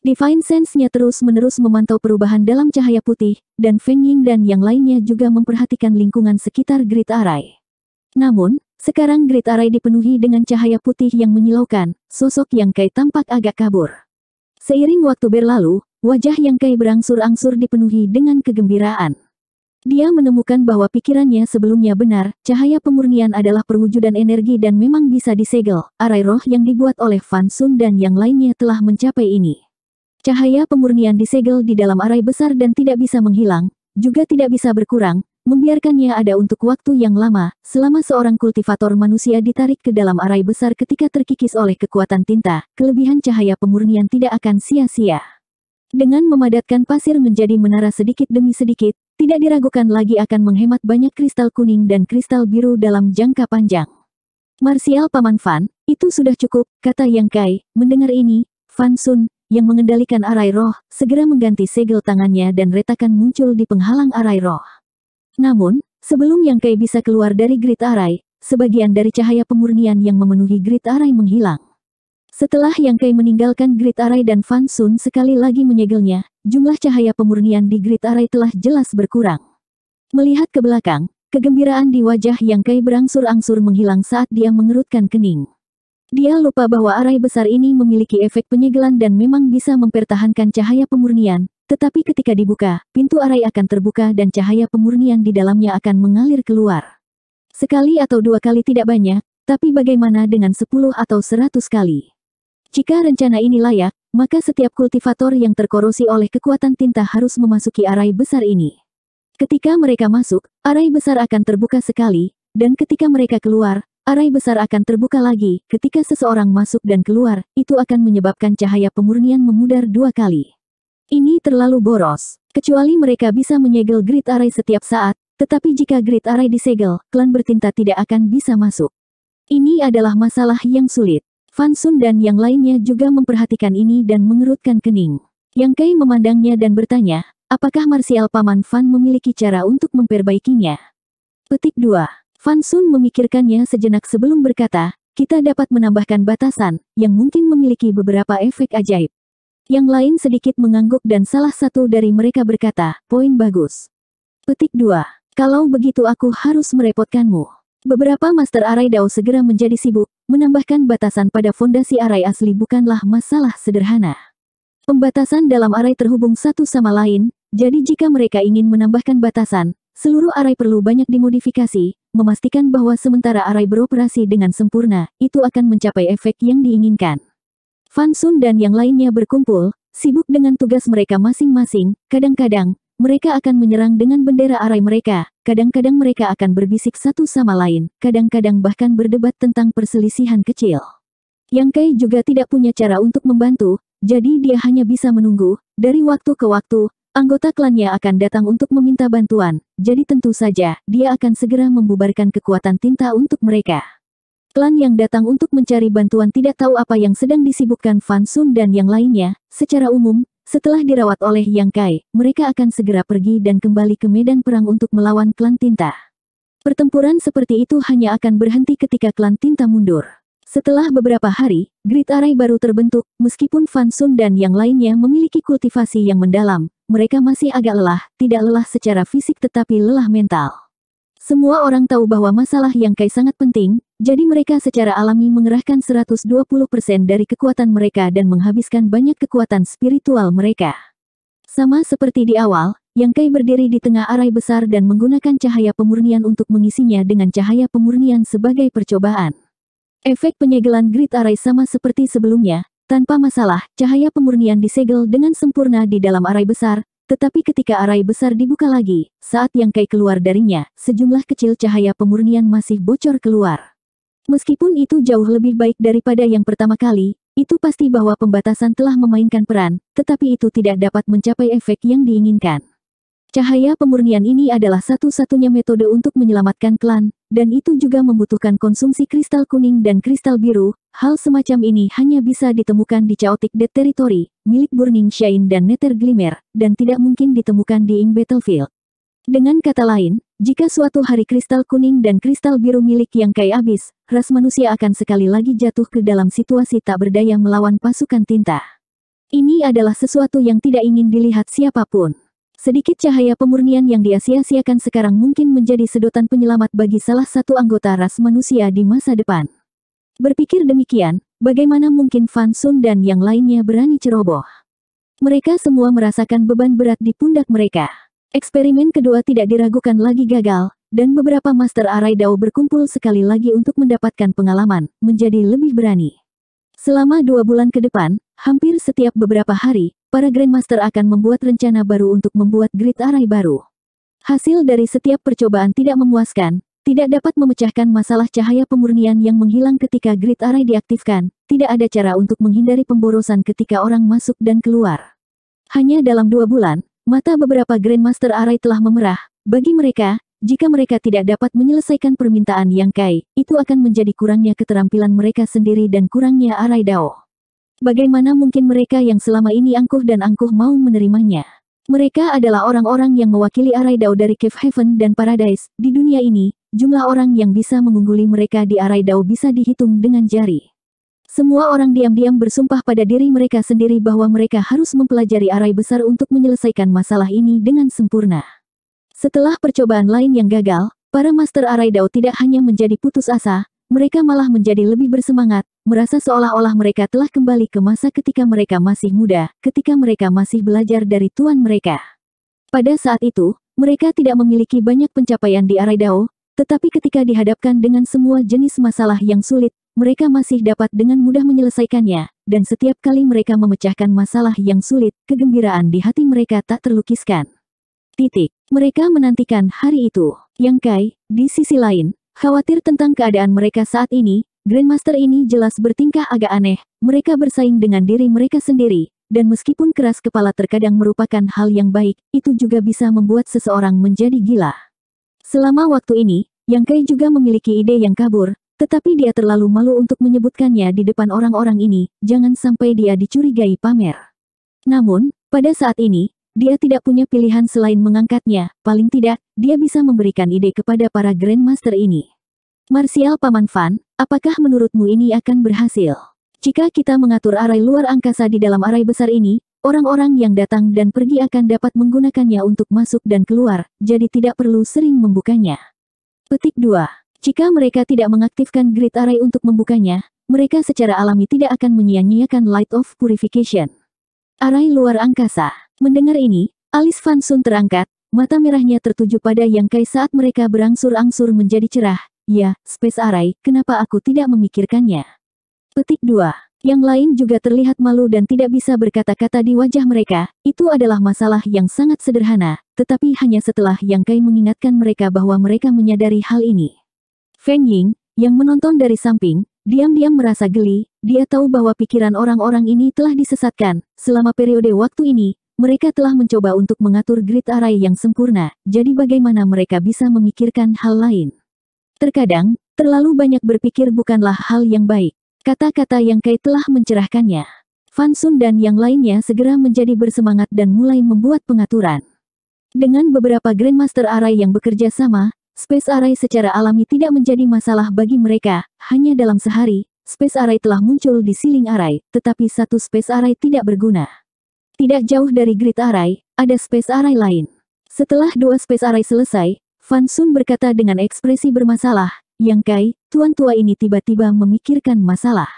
Divine Sense-nya terus-menerus memantau perubahan dalam cahaya putih, dan Feng Ying dan yang lainnya juga memperhatikan lingkungan sekitar grid array. Namun, sekarang Great Array dipenuhi dengan cahaya putih yang menyilaukan, sosok yang Kai tampak agak kabur. Seiring waktu berlalu, wajah yang Kai berangsur-angsur dipenuhi dengan kegembiraan. Dia menemukan bahwa pikirannya sebelumnya benar, cahaya pemurnian adalah perwujudan energi dan memang bisa disegel, arai roh yang dibuat oleh Fan Sun dan yang lainnya telah mencapai ini. Cahaya pemurnian disegel di dalam arai besar dan tidak bisa menghilang, juga tidak bisa berkurang, membiarkannya ada untuk waktu yang lama, selama seorang kultivator manusia ditarik ke dalam arai besar ketika terkikis oleh kekuatan tinta, kelebihan cahaya pemurnian tidak akan sia-sia. Dengan memadatkan pasir menjadi menara sedikit demi sedikit, tidak diragukan lagi akan menghemat banyak kristal kuning dan kristal biru dalam jangka panjang. Marsial Paman Fan, itu sudah cukup, kata Yang Kai, mendengar ini, Fan Sun, yang mengendalikan arai roh, segera mengganti segel tangannya dan retakan muncul di penghalang arai roh. Namun, sebelum yang Kai bisa keluar dari Grid Arai, sebagian dari cahaya pemurnian yang memenuhi Grid Arai menghilang. Setelah Yang Kai meninggalkan Grid Arai dan Fan Sun sekali lagi menyegelnya, jumlah cahaya pemurnian di Grid Arai telah jelas berkurang. Melihat ke belakang, kegembiraan di wajah Yang Kai berangsur-angsur menghilang saat dia mengerutkan kening. Dia lupa bahwa arai besar ini memiliki efek penyegelan dan memang bisa mempertahankan cahaya pemurnian, tetapi ketika dibuka, pintu arai akan terbuka dan cahaya pemurnian di dalamnya akan mengalir keluar. Sekali atau dua kali tidak banyak, tapi bagaimana dengan sepuluh atau seratus kali? Jika rencana ini layak, maka setiap kultivator yang terkorosi oleh kekuatan tinta harus memasuki arai besar ini. Ketika mereka masuk, arai besar akan terbuka sekali, dan ketika mereka keluar, arai besar akan terbuka lagi. Ketika seseorang masuk dan keluar, itu akan menyebabkan cahaya pemurnian memudar dua kali. Ini terlalu boros. Kecuali mereka bisa menyegel grid array setiap saat, tetapi jika grid array disegel, klan bertinta tidak akan bisa masuk. Ini adalah masalah yang sulit. Sun dan yang lainnya juga memperhatikan ini dan mengerutkan kening. Yang Kai memandangnya dan bertanya, apakah Marsial Paman Fan memiliki cara untuk memperbaikinya? Petik 2. Fansun memikirkannya sejenak sebelum berkata, kita dapat menambahkan batasan, yang mungkin memiliki beberapa efek ajaib. Yang lain sedikit mengangguk dan salah satu dari mereka berkata, poin bagus. Petik 2. Kalau begitu aku harus merepotkanmu. Beberapa master arai Dao segera menjadi sibuk, menambahkan batasan pada fondasi arai asli bukanlah masalah sederhana. Pembatasan dalam arai terhubung satu sama lain, jadi jika mereka ingin menambahkan batasan, seluruh arai perlu banyak dimodifikasi, memastikan bahwa sementara arai beroperasi dengan sempurna, itu akan mencapai efek yang diinginkan. Fan Sun dan yang lainnya berkumpul, sibuk dengan tugas mereka masing-masing, kadang-kadang, mereka akan menyerang dengan bendera arai mereka, kadang-kadang mereka akan berbisik satu sama lain, kadang-kadang bahkan berdebat tentang perselisihan kecil. Yang Kai juga tidak punya cara untuk membantu, jadi dia hanya bisa menunggu, dari waktu ke waktu, anggota klannya akan datang untuk meminta bantuan, jadi tentu saja, dia akan segera membubarkan kekuatan tinta untuk mereka. Klan yang datang untuk mencari bantuan tidak tahu apa yang sedang disibukkan Fan Sun dan yang lainnya. Secara umum, setelah dirawat oleh Yang Kai, mereka akan segera pergi dan kembali ke medan perang untuk melawan klan Tinta. Pertempuran seperti itu hanya akan berhenti ketika klan Tinta mundur. Setelah beberapa hari, Grid Array baru terbentuk, meskipun Fan Sun dan yang lainnya memiliki kultivasi yang mendalam, mereka masih agak lelah, tidak lelah secara fisik tetapi lelah mental. Semua orang tahu bahwa masalah Yang Kai sangat penting, jadi mereka secara alami mengerahkan 120% dari kekuatan mereka dan menghabiskan banyak kekuatan spiritual mereka. Sama seperti di awal, Yang Kai berdiri di tengah arai besar dan menggunakan cahaya pemurnian untuk mengisinya dengan cahaya pemurnian sebagai percobaan. Efek penyegelan grid arai sama seperti sebelumnya, tanpa masalah, cahaya pemurnian disegel dengan sempurna di dalam arai besar, tetapi ketika arai besar dibuka lagi, saat yang kai keluar darinya, sejumlah kecil cahaya pemurnian masih bocor keluar. Meskipun itu jauh lebih baik daripada yang pertama kali, itu pasti bahwa pembatasan telah memainkan peran, tetapi itu tidak dapat mencapai efek yang diinginkan. Cahaya pemurnian ini adalah satu-satunya metode untuk menyelamatkan klan, dan itu juga membutuhkan konsumsi kristal kuning dan kristal biru, Hal semacam ini hanya bisa ditemukan di Chaotic Dead Territory, milik Burning Shine dan Nether Glimmer, dan tidak mungkin ditemukan di Ink Battlefield. Dengan kata lain, jika suatu hari kristal kuning dan kristal biru milik yang kaya habis, ras manusia akan sekali lagi jatuh ke dalam situasi tak berdaya melawan pasukan tinta. Ini adalah sesuatu yang tidak ingin dilihat siapapun. Sedikit cahaya pemurnian yang diasiasiakan sekarang mungkin menjadi sedotan penyelamat bagi salah satu anggota ras manusia di masa depan. Berpikir demikian, bagaimana mungkin Fan Sun dan yang lainnya berani ceroboh? Mereka semua merasakan beban berat di pundak mereka. Eksperimen kedua tidak diragukan lagi gagal, dan beberapa Master Arai Dao berkumpul sekali lagi untuk mendapatkan pengalaman, menjadi lebih berani. Selama dua bulan ke depan, hampir setiap beberapa hari, para Grandmaster akan membuat rencana baru untuk membuat grid arai baru. Hasil dari setiap percobaan tidak memuaskan, tidak dapat memecahkan masalah cahaya pemurnian yang menghilang ketika grid array diaktifkan, tidak ada cara untuk menghindari pemborosan ketika orang masuk dan keluar. Hanya dalam dua bulan, mata beberapa Grandmaster Array telah memerah, bagi mereka, jika mereka tidak dapat menyelesaikan permintaan yang kai, itu akan menjadi kurangnya keterampilan mereka sendiri dan kurangnya Array dao. Bagaimana mungkin mereka yang selama ini angkuh dan angkuh mau menerimanya? Mereka adalah orang-orang yang mewakili Array dao dari Cave Heaven dan Paradise di dunia ini, jumlah orang yang bisa mengungguli mereka di arai Dao bisa dihitung dengan jari. Semua orang diam-diam bersumpah pada diri mereka sendiri bahwa mereka harus mempelajari arai besar untuk menyelesaikan masalah ini dengan sempurna. Setelah percobaan lain yang gagal, para master arai Dao tidak hanya menjadi putus asa, mereka malah menjadi lebih bersemangat, merasa seolah-olah mereka telah kembali ke masa ketika mereka masih muda, ketika mereka masih belajar dari tuan mereka. Pada saat itu, mereka tidak memiliki banyak pencapaian di arai Dao, tetapi ketika dihadapkan dengan semua jenis masalah yang sulit, mereka masih dapat dengan mudah menyelesaikannya, dan setiap kali mereka memecahkan masalah yang sulit, kegembiraan di hati mereka tak terlukiskan. Titik. Mereka menantikan hari itu. Yang Kai, di sisi lain, khawatir tentang keadaan mereka saat ini, Grandmaster ini jelas bertingkah agak aneh, mereka bersaing dengan diri mereka sendiri, dan meskipun keras kepala terkadang merupakan hal yang baik, itu juga bisa membuat seseorang menjadi gila. Selama waktu ini, Yang Kai juga memiliki ide yang kabur, tetapi dia terlalu malu untuk menyebutkannya di depan orang-orang ini, jangan sampai dia dicurigai pamer. Namun, pada saat ini, dia tidak punya pilihan selain mengangkatnya, paling tidak, dia bisa memberikan ide kepada para Grandmaster ini. Marsial Paman Fan, apakah menurutmu ini akan berhasil? Jika kita mengatur arai luar angkasa di dalam arai besar ini, Orang-orang yang datang dan pergi akan dapat menggunakannya untuk masuk dan keluar, jadi tidak perlu sering membukanya. Petik 2. Jika mereka tidak mengaktifkan grid array untuk membukanya, mereka secara alami tidak akan menyia-nyiakan light of purification. Array luar angkasa. Mendengar ini, alis Van Sun terangkat, mata merahnya tertuju pada Yang Kai saat mereka berangsur-angsur menjadi cerah. Ya, space array, kenapa aku tidak memikirkannya? Petik 2. Yang lain juga terlihat malu dan tidak bisa berkata-kata di wajah mereka. Itu adalah masalah yang sangat sederhana, tetapi hanya setelah Yang Kai mengingatkan mereka bahwa mereka menyadari hal ini. Feng Ying, yang menonton dari samping, diam-diam merasa geli, dia tahu bahwa pikiran orang-orang ini telah disesatkan. Selama periode waktu ini, mereka telah mencoba untuk mengatur grid array yang sempurna, jadi bagaimana mereka bisa memikirkan hal lain. Terkadang, terlalu banyak berpikir bukanlah hal yang baik. Kata-kata yang Kai telah mencerahkannya. Fan Sun dan yang lainnya segera menjadi bersemangat dan mulai membuat pengaturan. Dengan beberapa Grandmaster Array yang bekerja sama, Space Array secara alami tidak menjadi masalah bagi mereka, hanya dalam sehari, Space Array telah muncul di Siling Array, tetapi satu Space Array tidak berguna. Tidak jauh dari Grid Array, ada Space Array lain. Setelah dua Space Array selesai, Fan Sun berkata dengan ekspresi bermasalah, yang Kai, tuan tua ini tiba-tiba memikirkan masalah.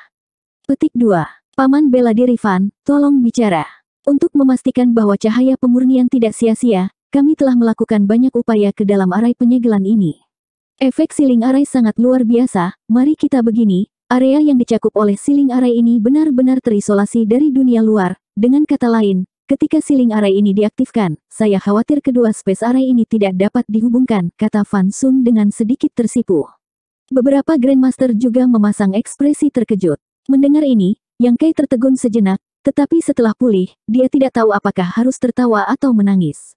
Petik 2. Paman bela diri Fan, tolong bicara. Untuk memastikan bahwa cahaya pemurnian tidak sia-sia, kami telah melakukan banyak upaya ke dalam arai penyegelan ini. Efek siling arai sangat luar biasa, mari kita begini, area yang dicakup oleh siling arai ini benar-benar terisolasi dari dunia luar, dengan kata lain, ketika siling arai ini diaktifkan, saya khawatir kedua space arai ini tidak dapat dihubungkan, kata Fan Sun dengan sedikit tersipu. Beberapa Grandmaster juga memasang ekspresi terkejut. Mendengar ini, Yang Kai tertegun sejenak, tetapi setelah pulih, dia tidak tahu apakah harus tertawa atau menangis.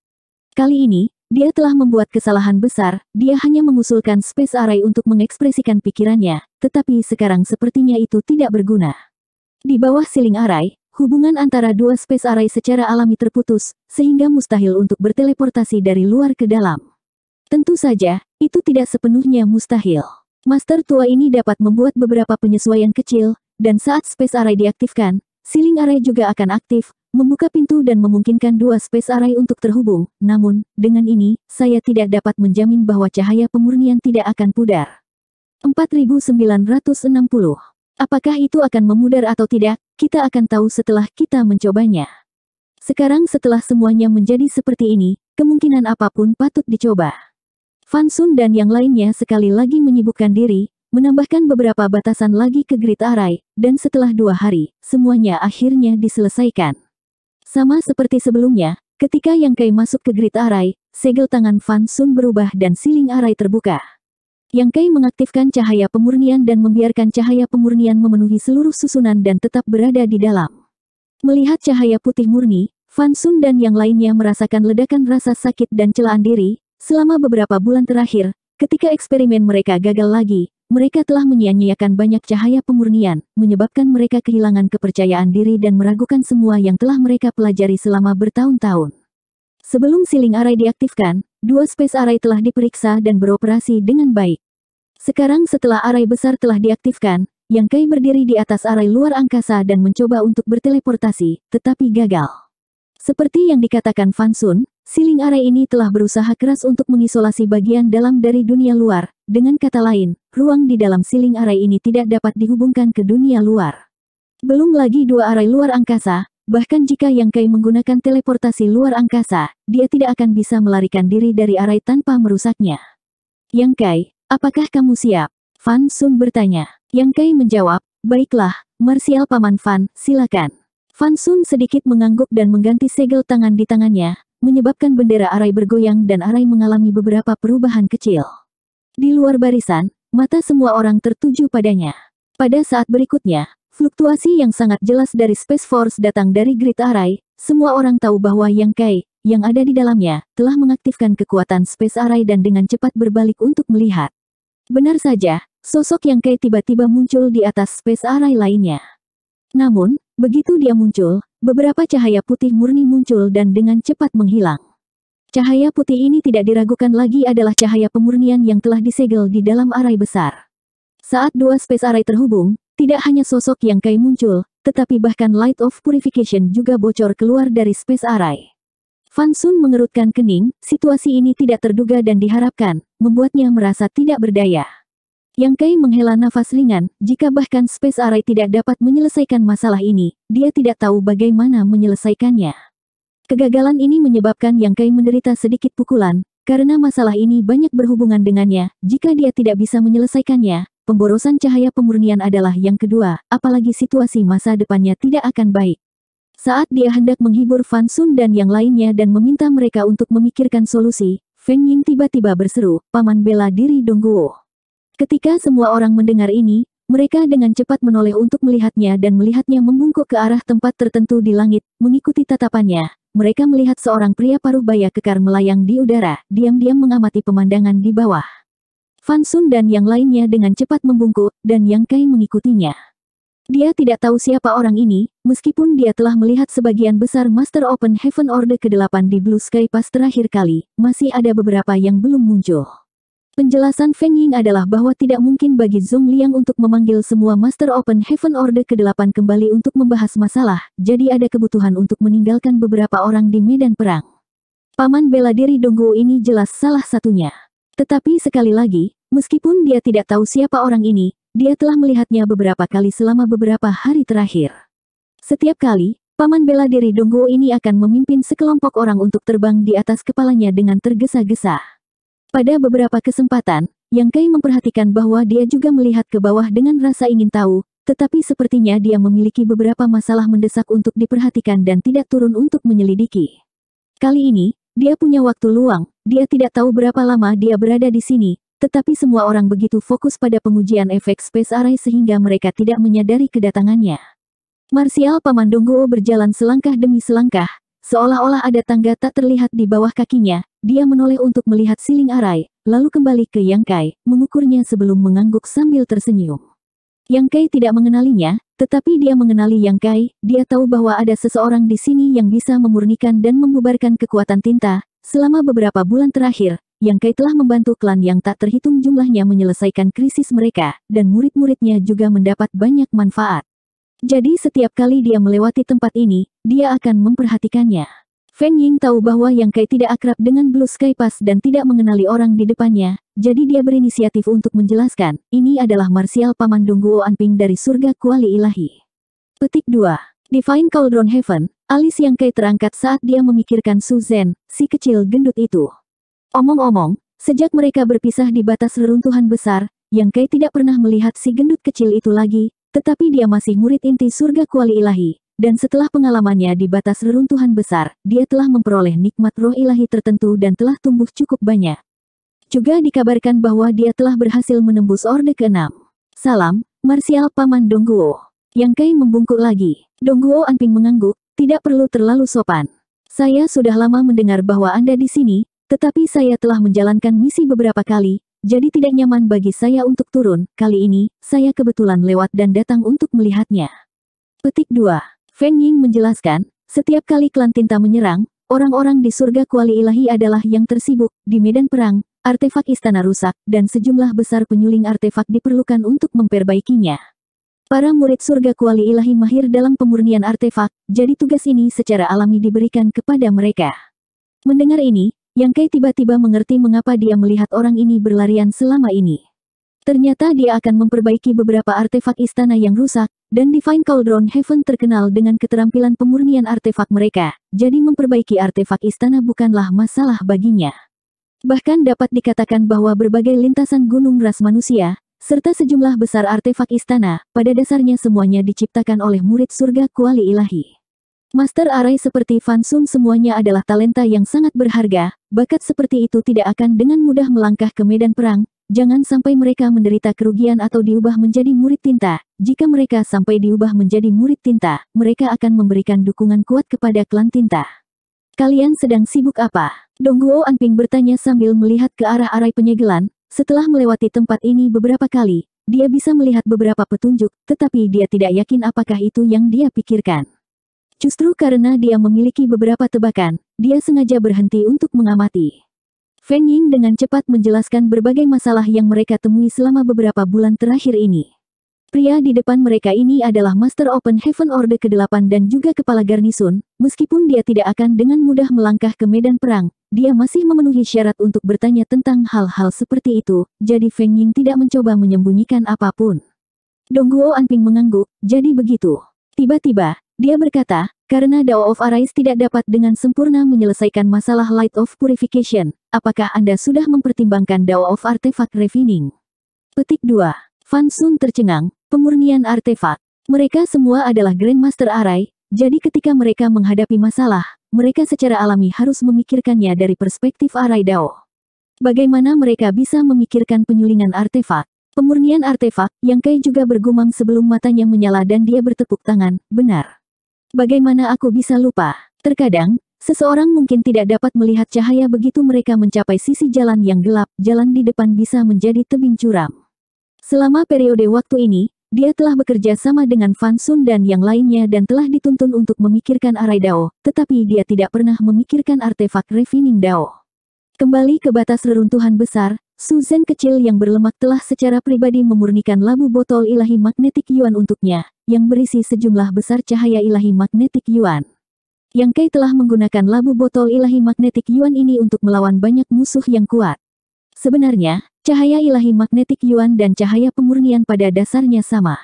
Kali ini, dia telah membuat kesalahan besar, dia hanya mengusulkan space array untuk mengekspresikan pikirannya, tetapi sekarang sepertinya itu tidak berguna. Di bawah siling array, hubungan antara dua space array secara alami terputus, sehingga mustahil untuk berteleportasi dari luar ke dalam. Tentu saja, itu tidak sepenuhnya mustahil. Master tua ini dapat membuat beberapa penyesuaian kecil, dan saat space array diaktifkan, siling array juga akan aktif, membuka pintu dan memungkinkan dua space array untuk terhubung. Namun, dengan ini, saya tidak dapat menjamin bahwa cahaya pemurnian tidak akan pudar. 4960. Apakah itu akan memudar atau tidak, kita akan tahu setelah kita mencobanya. Sekarang setelah semuanya menjadi seperti ini, kemungkinan apapun patut dicoba. Fan Sun dan yang lainnya sekali lagi menyibukkan diri, menambahkan beberapa batasan lagi ke Grid Arai, dan setelah dua hari, semuanya akhirnya diselesaikan. Sama seperti sebelumnya, ketika Yang Kai masuk ke Grid Arai, segel tangan Fan Sun berubah dan siling Arai terbuka. Yang Kai mengaktifkan cahaya pemurnian dan membiarkan cahaya pemurnian memenuhi seluruh susunan dan tetap berada di dalam. Melihat cahaya putih murni, Fan Sun dan yang lainnya merasakan ledakan rasa sakit dan celaan diri, Selama beberapa bulan terakhir, ketika eksperimen mereka gagal lagi, mereka telah menyia-nyiakan banyak cahaya pemurnian, menyebabkan mereka kehilangan kepercayaan diri dan meragukan semua yang telah mereka pelajari selama bertahun-tahun. Sebelum siling array diaktifkan, dua space array telah diperiksa dan beroperasi dengan baik. Sekarang setelah array besar telah diaktifkan, Yang Kai berdiri di atas array luar angkasa dan mencoba untuk berteleportasi, tetapi gagal. Seperti yang dikatakan Fansun, Siling Are ini telah berusaha keras untuk mengisolasi bagian dalam dari dunia luar, dengan kata lain, ruang di dalam siling Are ini tidak dapat dihubungkan ke dunia luar. Belum lagi dua arai luar angkasa, bahkan jika Yang Kai menggunakan teleportasi luar angkasa, dia tidak akan bisa melarikan diri dari arai tanpa merusaknya. Yang Kai, apakah kamu siap? Fan Sun bertanya. Yang Kai menjawab, baiklah, Marsial Paman Fan, silakan. Fan Sun sedikit mengangguk dan mengganti segel tangan di tangannya, menyebabkan bendera Arai bergoyang dan Arai mengalami beberapa perubahan kecil. Di luar barisan, mata semua orang tertuju padanya. Pada saat berikutnya, fluktuasi yang sangat jelas dari Space Force datang dari grid Arai, semua orang tahu bahwa Yang Kai, yang ada di dalamnya, telah mengaktifkan kekuatan Space Arai dan dengan cepat berbalik untuk melihat. Benar saja, sosok Yang Kai tiba-tiba muncul di atas Space Arai lainnya. Namun, Begitu dia muncul, beberapa cahaya putih murni muncul dan dengan cepat menghilang. Cahaya putih ini tidak diragukan lagi adalah cahaya pemurnian yang telah disegel di dalam arai besar. Saat dua space arai terhubung, tidak hanya sosok yang Kai muncul, tetapi bahkan Light of Purification juga bocor keluar dari space arai. Fan Sun mengerutkan kening, situasi ini tidak terduga dan diharapkan, membuatnya merasa tidak berdaya. Yang Kai menghela nafas ringan, jika bahkan Space Array tidak dapat menyelesaikan masalah ini, dia tidak tahu bagaimana menyelesaikannya. Kegagalan ini menyebabkan Yang Kai menderita sedikit pukulan, karena masalah ini banyak berhubungan dengannya, jika dia tidak bisa menyelesaikannya, pemborosan cahaya pemurnian adalah yang kedua, apalagi situasi masa depannya tidak akan baik. Saat dia hendak menghibur Fan Sun dan yang lainnya dan meminta mereka untuk memikirkan solusi, Feng Ying tiba-tiba berseru, Paman bela diri Dongguo. Ketika semua orang mendengar ini, mereka dengan cepat menoleh untuk melihatnya dan melihatnya membungkuk ke arah tempat tertentu di langit, mengikuti tatapannya. Mereka melihat seorang pria paruh baya kekar melayang di udara, diam-diam mengamati pemandangan di bawah. Fansun dan yang lainnya dengan cepat membungkuk, dan Yang Kai mengikutinya. Dia tidak tahu siapa orang ini, meskipun dia telah melihat sebagian besar Master Open Heaven Order ke-8 di Blue Sky pas terakhir kali, masih ada beberapa yang belum muncul. Penjelasan Feng Ying adalah bahwa tidak mungkin bagi Zhong Liang untuk memanggil semua Master Open Heaven Order ke-8 kembali untuk membahas masalah, jadi ada kebutuhan untuk meninggalkan beberapa orang di medan perang. Paman bela diri Donggu ini jelas salah satunya. Tetapi sekali lagi, meskipun dia tidak tahu siapa orang ini, dia telah melihatnya beberapa kali selama beberapa hari terakhir. Setiap kali, Paman bela diri Donggu ini akan memimpin sekelompok orang untuk terbang di atas kepalanya dengan tergesa-gesa. Pada beberapa kesempatan, Yang Kai memperhatikan bahwa dia juga melihat ke bawah dengan rasa ingin tahu, tetapi sepertinya dia memiliki beberapa masalah mendesak untuk diperhatikan dan tidak turun untuk menyelidiki. Kali ini, dia punya waktu luang, dia tidak tahu berapa lama dia berada di sini, tetapi semua orang begitu fokus pada pengujian efek space array sehingga mereka tidak menyadari kedatangannya. Marsial Paman berjalan selangkah demi selangkah, seolah-olah ada tangga tak terlihat di bawah kakinya, dia menoleh untuk melihat siling arai, lalu kembali ke Yang Kai, mengukurnya sebelum mengangguk sambil tersenyum. Yang Kai tidak mengenalinya, tetapi dia mengenali Yang Kai, dia tahu bahwa ada seseorang di sini yang bisa memurnikan dan membubarkan kekuatan tinta. Selama beberapa bulan terakhir, Yang Kai telah membantu klan yang tak terhitung jumlahnya menyelesaikan krisis mereka, dan murid-muridnya juga mendapat banyak manfaat. Jadi setiap kali dia melewati tempat ini, dia akan memperhatikannya. Feng Ying tahu bahwa Yang Kai tidak akrab dengan Blue Sky Pass dan tidak mengenali orang di depannya, jadi dia berinisiatif untuk menjelaskan, ini adalah Marsial Paman Dongguo Anping dari surga kuali ilahi. Petik 2. Divine Cauldron Heaven, alis Yang Kai terangkat saat dia memikirkan Su Zhen, si kecil gendut itu. Omong-omong, sejak mereka berpisah di batas reruntuhan besar, Yang Kai tidak pernah melihat si gendut kecil itu lagi, tetapi dia masih murid inti surga kuali ilahi, dan setelah pengalamannya di batas reruntuhan besar, dia telah memperoleh nikmat roh ilahi tertentu dan telah tumbuh cukup banyak. Juga dikabarkan bahwa dia telah berhasil menembus Orde ke-6. Salam, Marsial Paman Dongguo. Yang Kai membungkuk lagi. Dongguo Anping mengangguk, tidak perlu terlalu sopan. Saya sudah lama mendengar bahwa Anda di sini, tetapi saya telah menjalankan misi beberapa kali, jadi tidak nyaman bagi saya untuk turun. Kali ini, saya kebetulan lewat dan datang untuk melihatnya. Petik 2. Feng Ying menjelaskan, setiap kali klan tinta menyerang, orang-orang di surga kuali ilahi adalah yang tersibuk, di medan perang, artefak istana rusak, dan sejumlah besar penyuling artefak diperlukan untuk memperbaikinya. Para murid surga kuali ilahi mahir dalam pemurnian artefak, jadi tugas ini secara alami diberikan kepada mereka. Mendengar ini, Yang Kai tiba-tiba mengerti mengapa dia melihat orang ini berlarian selama ini. Ternyata dia akan memperbaiki beberapa artefak istana yang rusak, dan Divine Cauldron Heaven terkenal dengan keterampilan pemurnian artefak mereka, jadi memperbaiki artefak istana bukanlah masalah baginya. Bahkan dapat dikatakan bahwa berbagai lintasan gunung ras manusia, serta sejumlah besar artefak istana, pada dasarnya semuanya diciptakan oleh murid surga kuali ilahi. Master Arai seperti Fansun semuanya adalah talenta yang sangat berharga, bakat seperti itu tidak akan dengan mudah melangkah ke medan perang, Jangan sampai mereka menderita kerugian atau diubah menjadi murid tinta. Jika mereka sampai diubah menjadi murid tinta, mereka akan memberikan dukungan kuat kepada klan tinta. Kalian sedang sibuk apa? Dongguo Anping bertanya sambil melihat ke arah arai penyegelan. Setelah melewati tempat ini beberapa kali, dia bisa melihat beberapa petunjuk, tetapi dia tidak yakin apakah itu yang dia pikirkan. Justru karena dia memiliki beberapa tebakan, dia sengaja berhenti untuk mengamati. Feng Ying dengan cepat menjelaskan berbagai masalah yang mereka temui selama beberapa bulan terakhir ini. Pria di depan mereka ini adalah Master Open Heaven Order ke-8 dan juga Kepala Garnisun, meskipun dia tidak akan dengan mudah melangkah ke medan perang, dia masih memenuhi syarat untuk bertanya tentang hal-hal seperti itu, jadi Feng Ying tidak mencoba menyembunyikan apapun. Dongguo Anping mengangguk, jadi begitu. Tiba-tiba, dia berkata, karena Dao of Arise tidak dapat dengan sempurna menyelesaikan masalah Light of Purification, apakah Anda sudah mempertimbangkan Dao of Artifact Refining? Petik 2. Fan Sun tercengang, pemurnian artefak. Mereka semua adalah Grandmaster Arai, jadi ketika mereka menghadapi masalah, mereka secara alami harus memikirkannya dari perspektif Arai Dao. Bagaimana mereka bisa memikirkan penyulingan artefak? Pemurnian artefak, yang Kai juga bergumam sebelum matanya menyala dan dia bertepuk tangan, benar. Bagaimana aku bisa lupa? Terkadang, seseorang mungkin tidak dapat melihat cahaya begitu mereka mencapai sisi jalan yang gelap, jalan di depan bisa menjadi tebing curam. Selama periode waktu ini, dia telah bekerja sama dengan Fansun dan yang lainnya dan telah dituntun untuk memikirkan arai Dao, tetapi dia tidak pernah memikirkan artefak refining Dao. Kembali ke batas reruntuhan besar, Suzen kecil yang berlemak telah secara pribadi memurnikan labu botol ilahi magnetik Yuan untuknya, yang berisi sejumlah besar cahaya ilahi magnetik Yuan. Yang Kai telah menggunakan labu botol ilahi magnetik Yuan ini untuk melawan banyak musuh yang kuat. Sebenarnya, cahaya ilahi magnetik Yuan dan cahaya pemurnian pada dasarnya sama.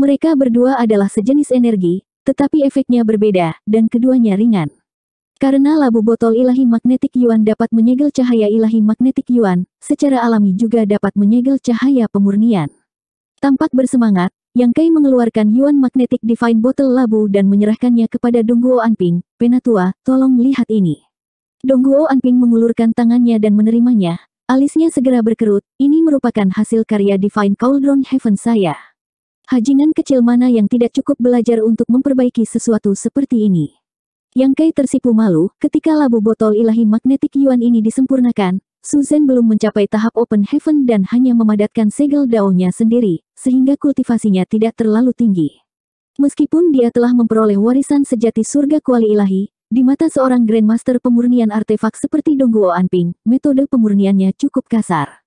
Mereka berdua adalah sejenis energi, tetapi efeknya berbeda, dan keduanya ringan. Karena labu botol ilahi magnetik Yuan dapat menyegel cahaya ilahi magnetik Yuan, secara alami juga dapat menyegel cahaya pemurnian. Tampak bersemangat, yang Kai mengeluarkan Yuan Magnetic Divine Bottle Labu dan menyerahkannya kepada Dongguo Anping, Penatua, tolong lihat ini. Dongguo Anping mengulurkan tangannya dan menerimanya. Alisnya segera berkerut, ini merupakan hasil karya Divine Cauldron Heaven saya. Hajingan kecil mana yang tidak cukup belajar untuk memperbaiki sesuatu seperti ini. Yang Kai tersipu malu, ketika labu botol ilahi magnetik Yuan ini disempurnakan, Susan belum mencapai tahap open heaven dan hanya memadatkan segel daunnya sendiri, sehingga kultivasinya tidak terlalu tinggi. Meskipun dia telah memperoleh warisan sejati surga kuali ilahi, di mata seorang Grandmaster pemurnian artefak seperti Dongguo Anping, metode pemurniannya cukup kasar.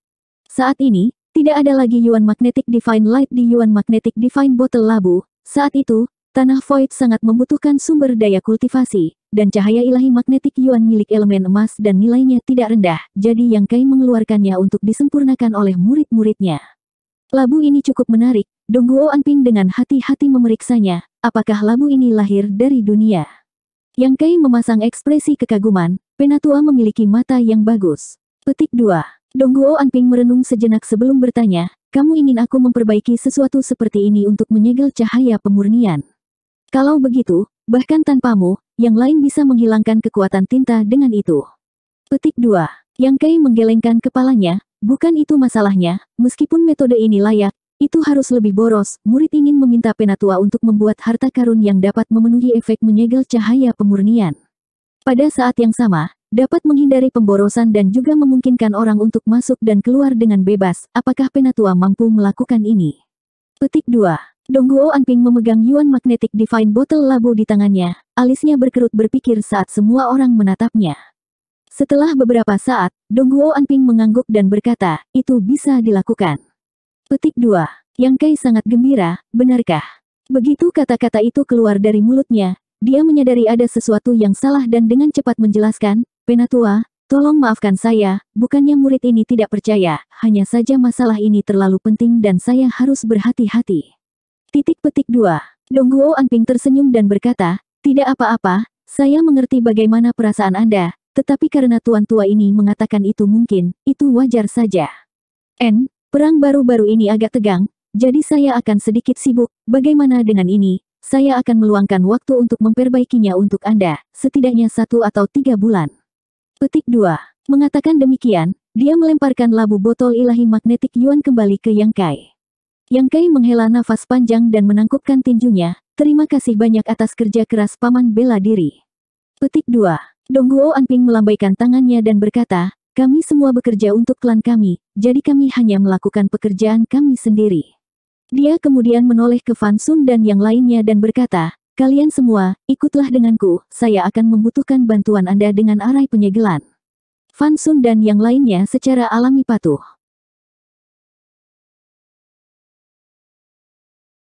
Saat ini, tidak ada lagi Yuan Magnetic Divine Light di Yuan Magnetic Divine Bottle Labu, saat itu, Tanah void sangat membutuhkan sumber daya kultivasi, dan cahaya ilahi magnetik yuan milik elemen emas dan nilainya tidak rendah, jadi Yang Kai mengeluarkannya untuk disempurnakan oleh murid-muridnya. Labu ini cukup menarik, Dongguo Anping dengan hati-hati memeriksanya, apakah labu ini lahir dari dunia. Yang Kai memasang ekspresi kekaguman, Penatua memiliki mata yang bagus. Petik 2. Dongguo Anping merenung sejenak sebelum bertanya, kamu ingin aku memperbaiki sesuatu seperti ini untuk menyegel cahaya pemurnian. Kalau begitu, bahkan tanpamu, yang lain bisa menghilangkan kekuatan tinta dengan itu. Petik 2. Yang Kai menggelengkan kepalanya, bukan itu masalahnya, meskipun metode ini layak, itu harus lebih boros, murid ingin meminta penatua untuk membuat harta karun yang dapat memenuhi efek menyegel cahaya pemurnian. Pada saat yang sama, dapat menghindari pemborosan dan juga memungkinkan orang untuk masuk dan keluar dengan bebas, apakah penatua mampu melakukan ini? Petik 2. Dongguo Anping memegang Yuan Magnetic Divine Bottle Labu di tangannya, alisnya berkerut berpikir saat semua orang menatapnya. Setelah beberapa saat, Dongguo Anping mengangguk dan berkata, itu bisa dilakukan. Petik 2. Yang Kai sangat gembira, benarkah? Begitu kata-kata itu keluar dari mulutnya, dia menyadari ada sesuatu yang salah dan dengan cepat menjelaskan, Penatua, tolong maafkan saya, bukannya murid ini tidak percaya, hanya saja masalah ini terlalu penting dan saya harus berhati-hati. Titik petik 2. Dongguo anping tersenyum dan berkata, tidak apa-apa, saya mengerti bagaimana perasaan Anda, tetapi karena tuan tua ini mengatakan itu mungkin, itu wajar saja. N, perang baru-baru ini agak tegang, jadi saya akan sedikit sibuk, bagaimana dengan ini, saya akan meluangkan waktu untuk memperbaikinya untuk Anda, setidaknya satu atau tiga bulan. Petik dua Mengatakan demikian, dia melemparkan labu botol ilahi magnetik Yuan kembali ke Yang Kai. Yang Kai menghela nafas panjang dan menangkupkan tinjunya. Terima kasih banyak atas kerja keras paman bela diri. Petik 2. Dongguo Anping melambaikan tangannya dan berkata, kami semua bekerja untuk klan kami, jadi kami hanya melakukan pekerjaan kami sendiri. Dia kemudian menoleh ke Fan Sun dan yang lainnya dan berkata, Kalian semua, ikutlah denganku, saya akan membutuhkan bantuan Anda dengan arai penyegelan. Fan Sun dan yang lainnya secara alami patuh.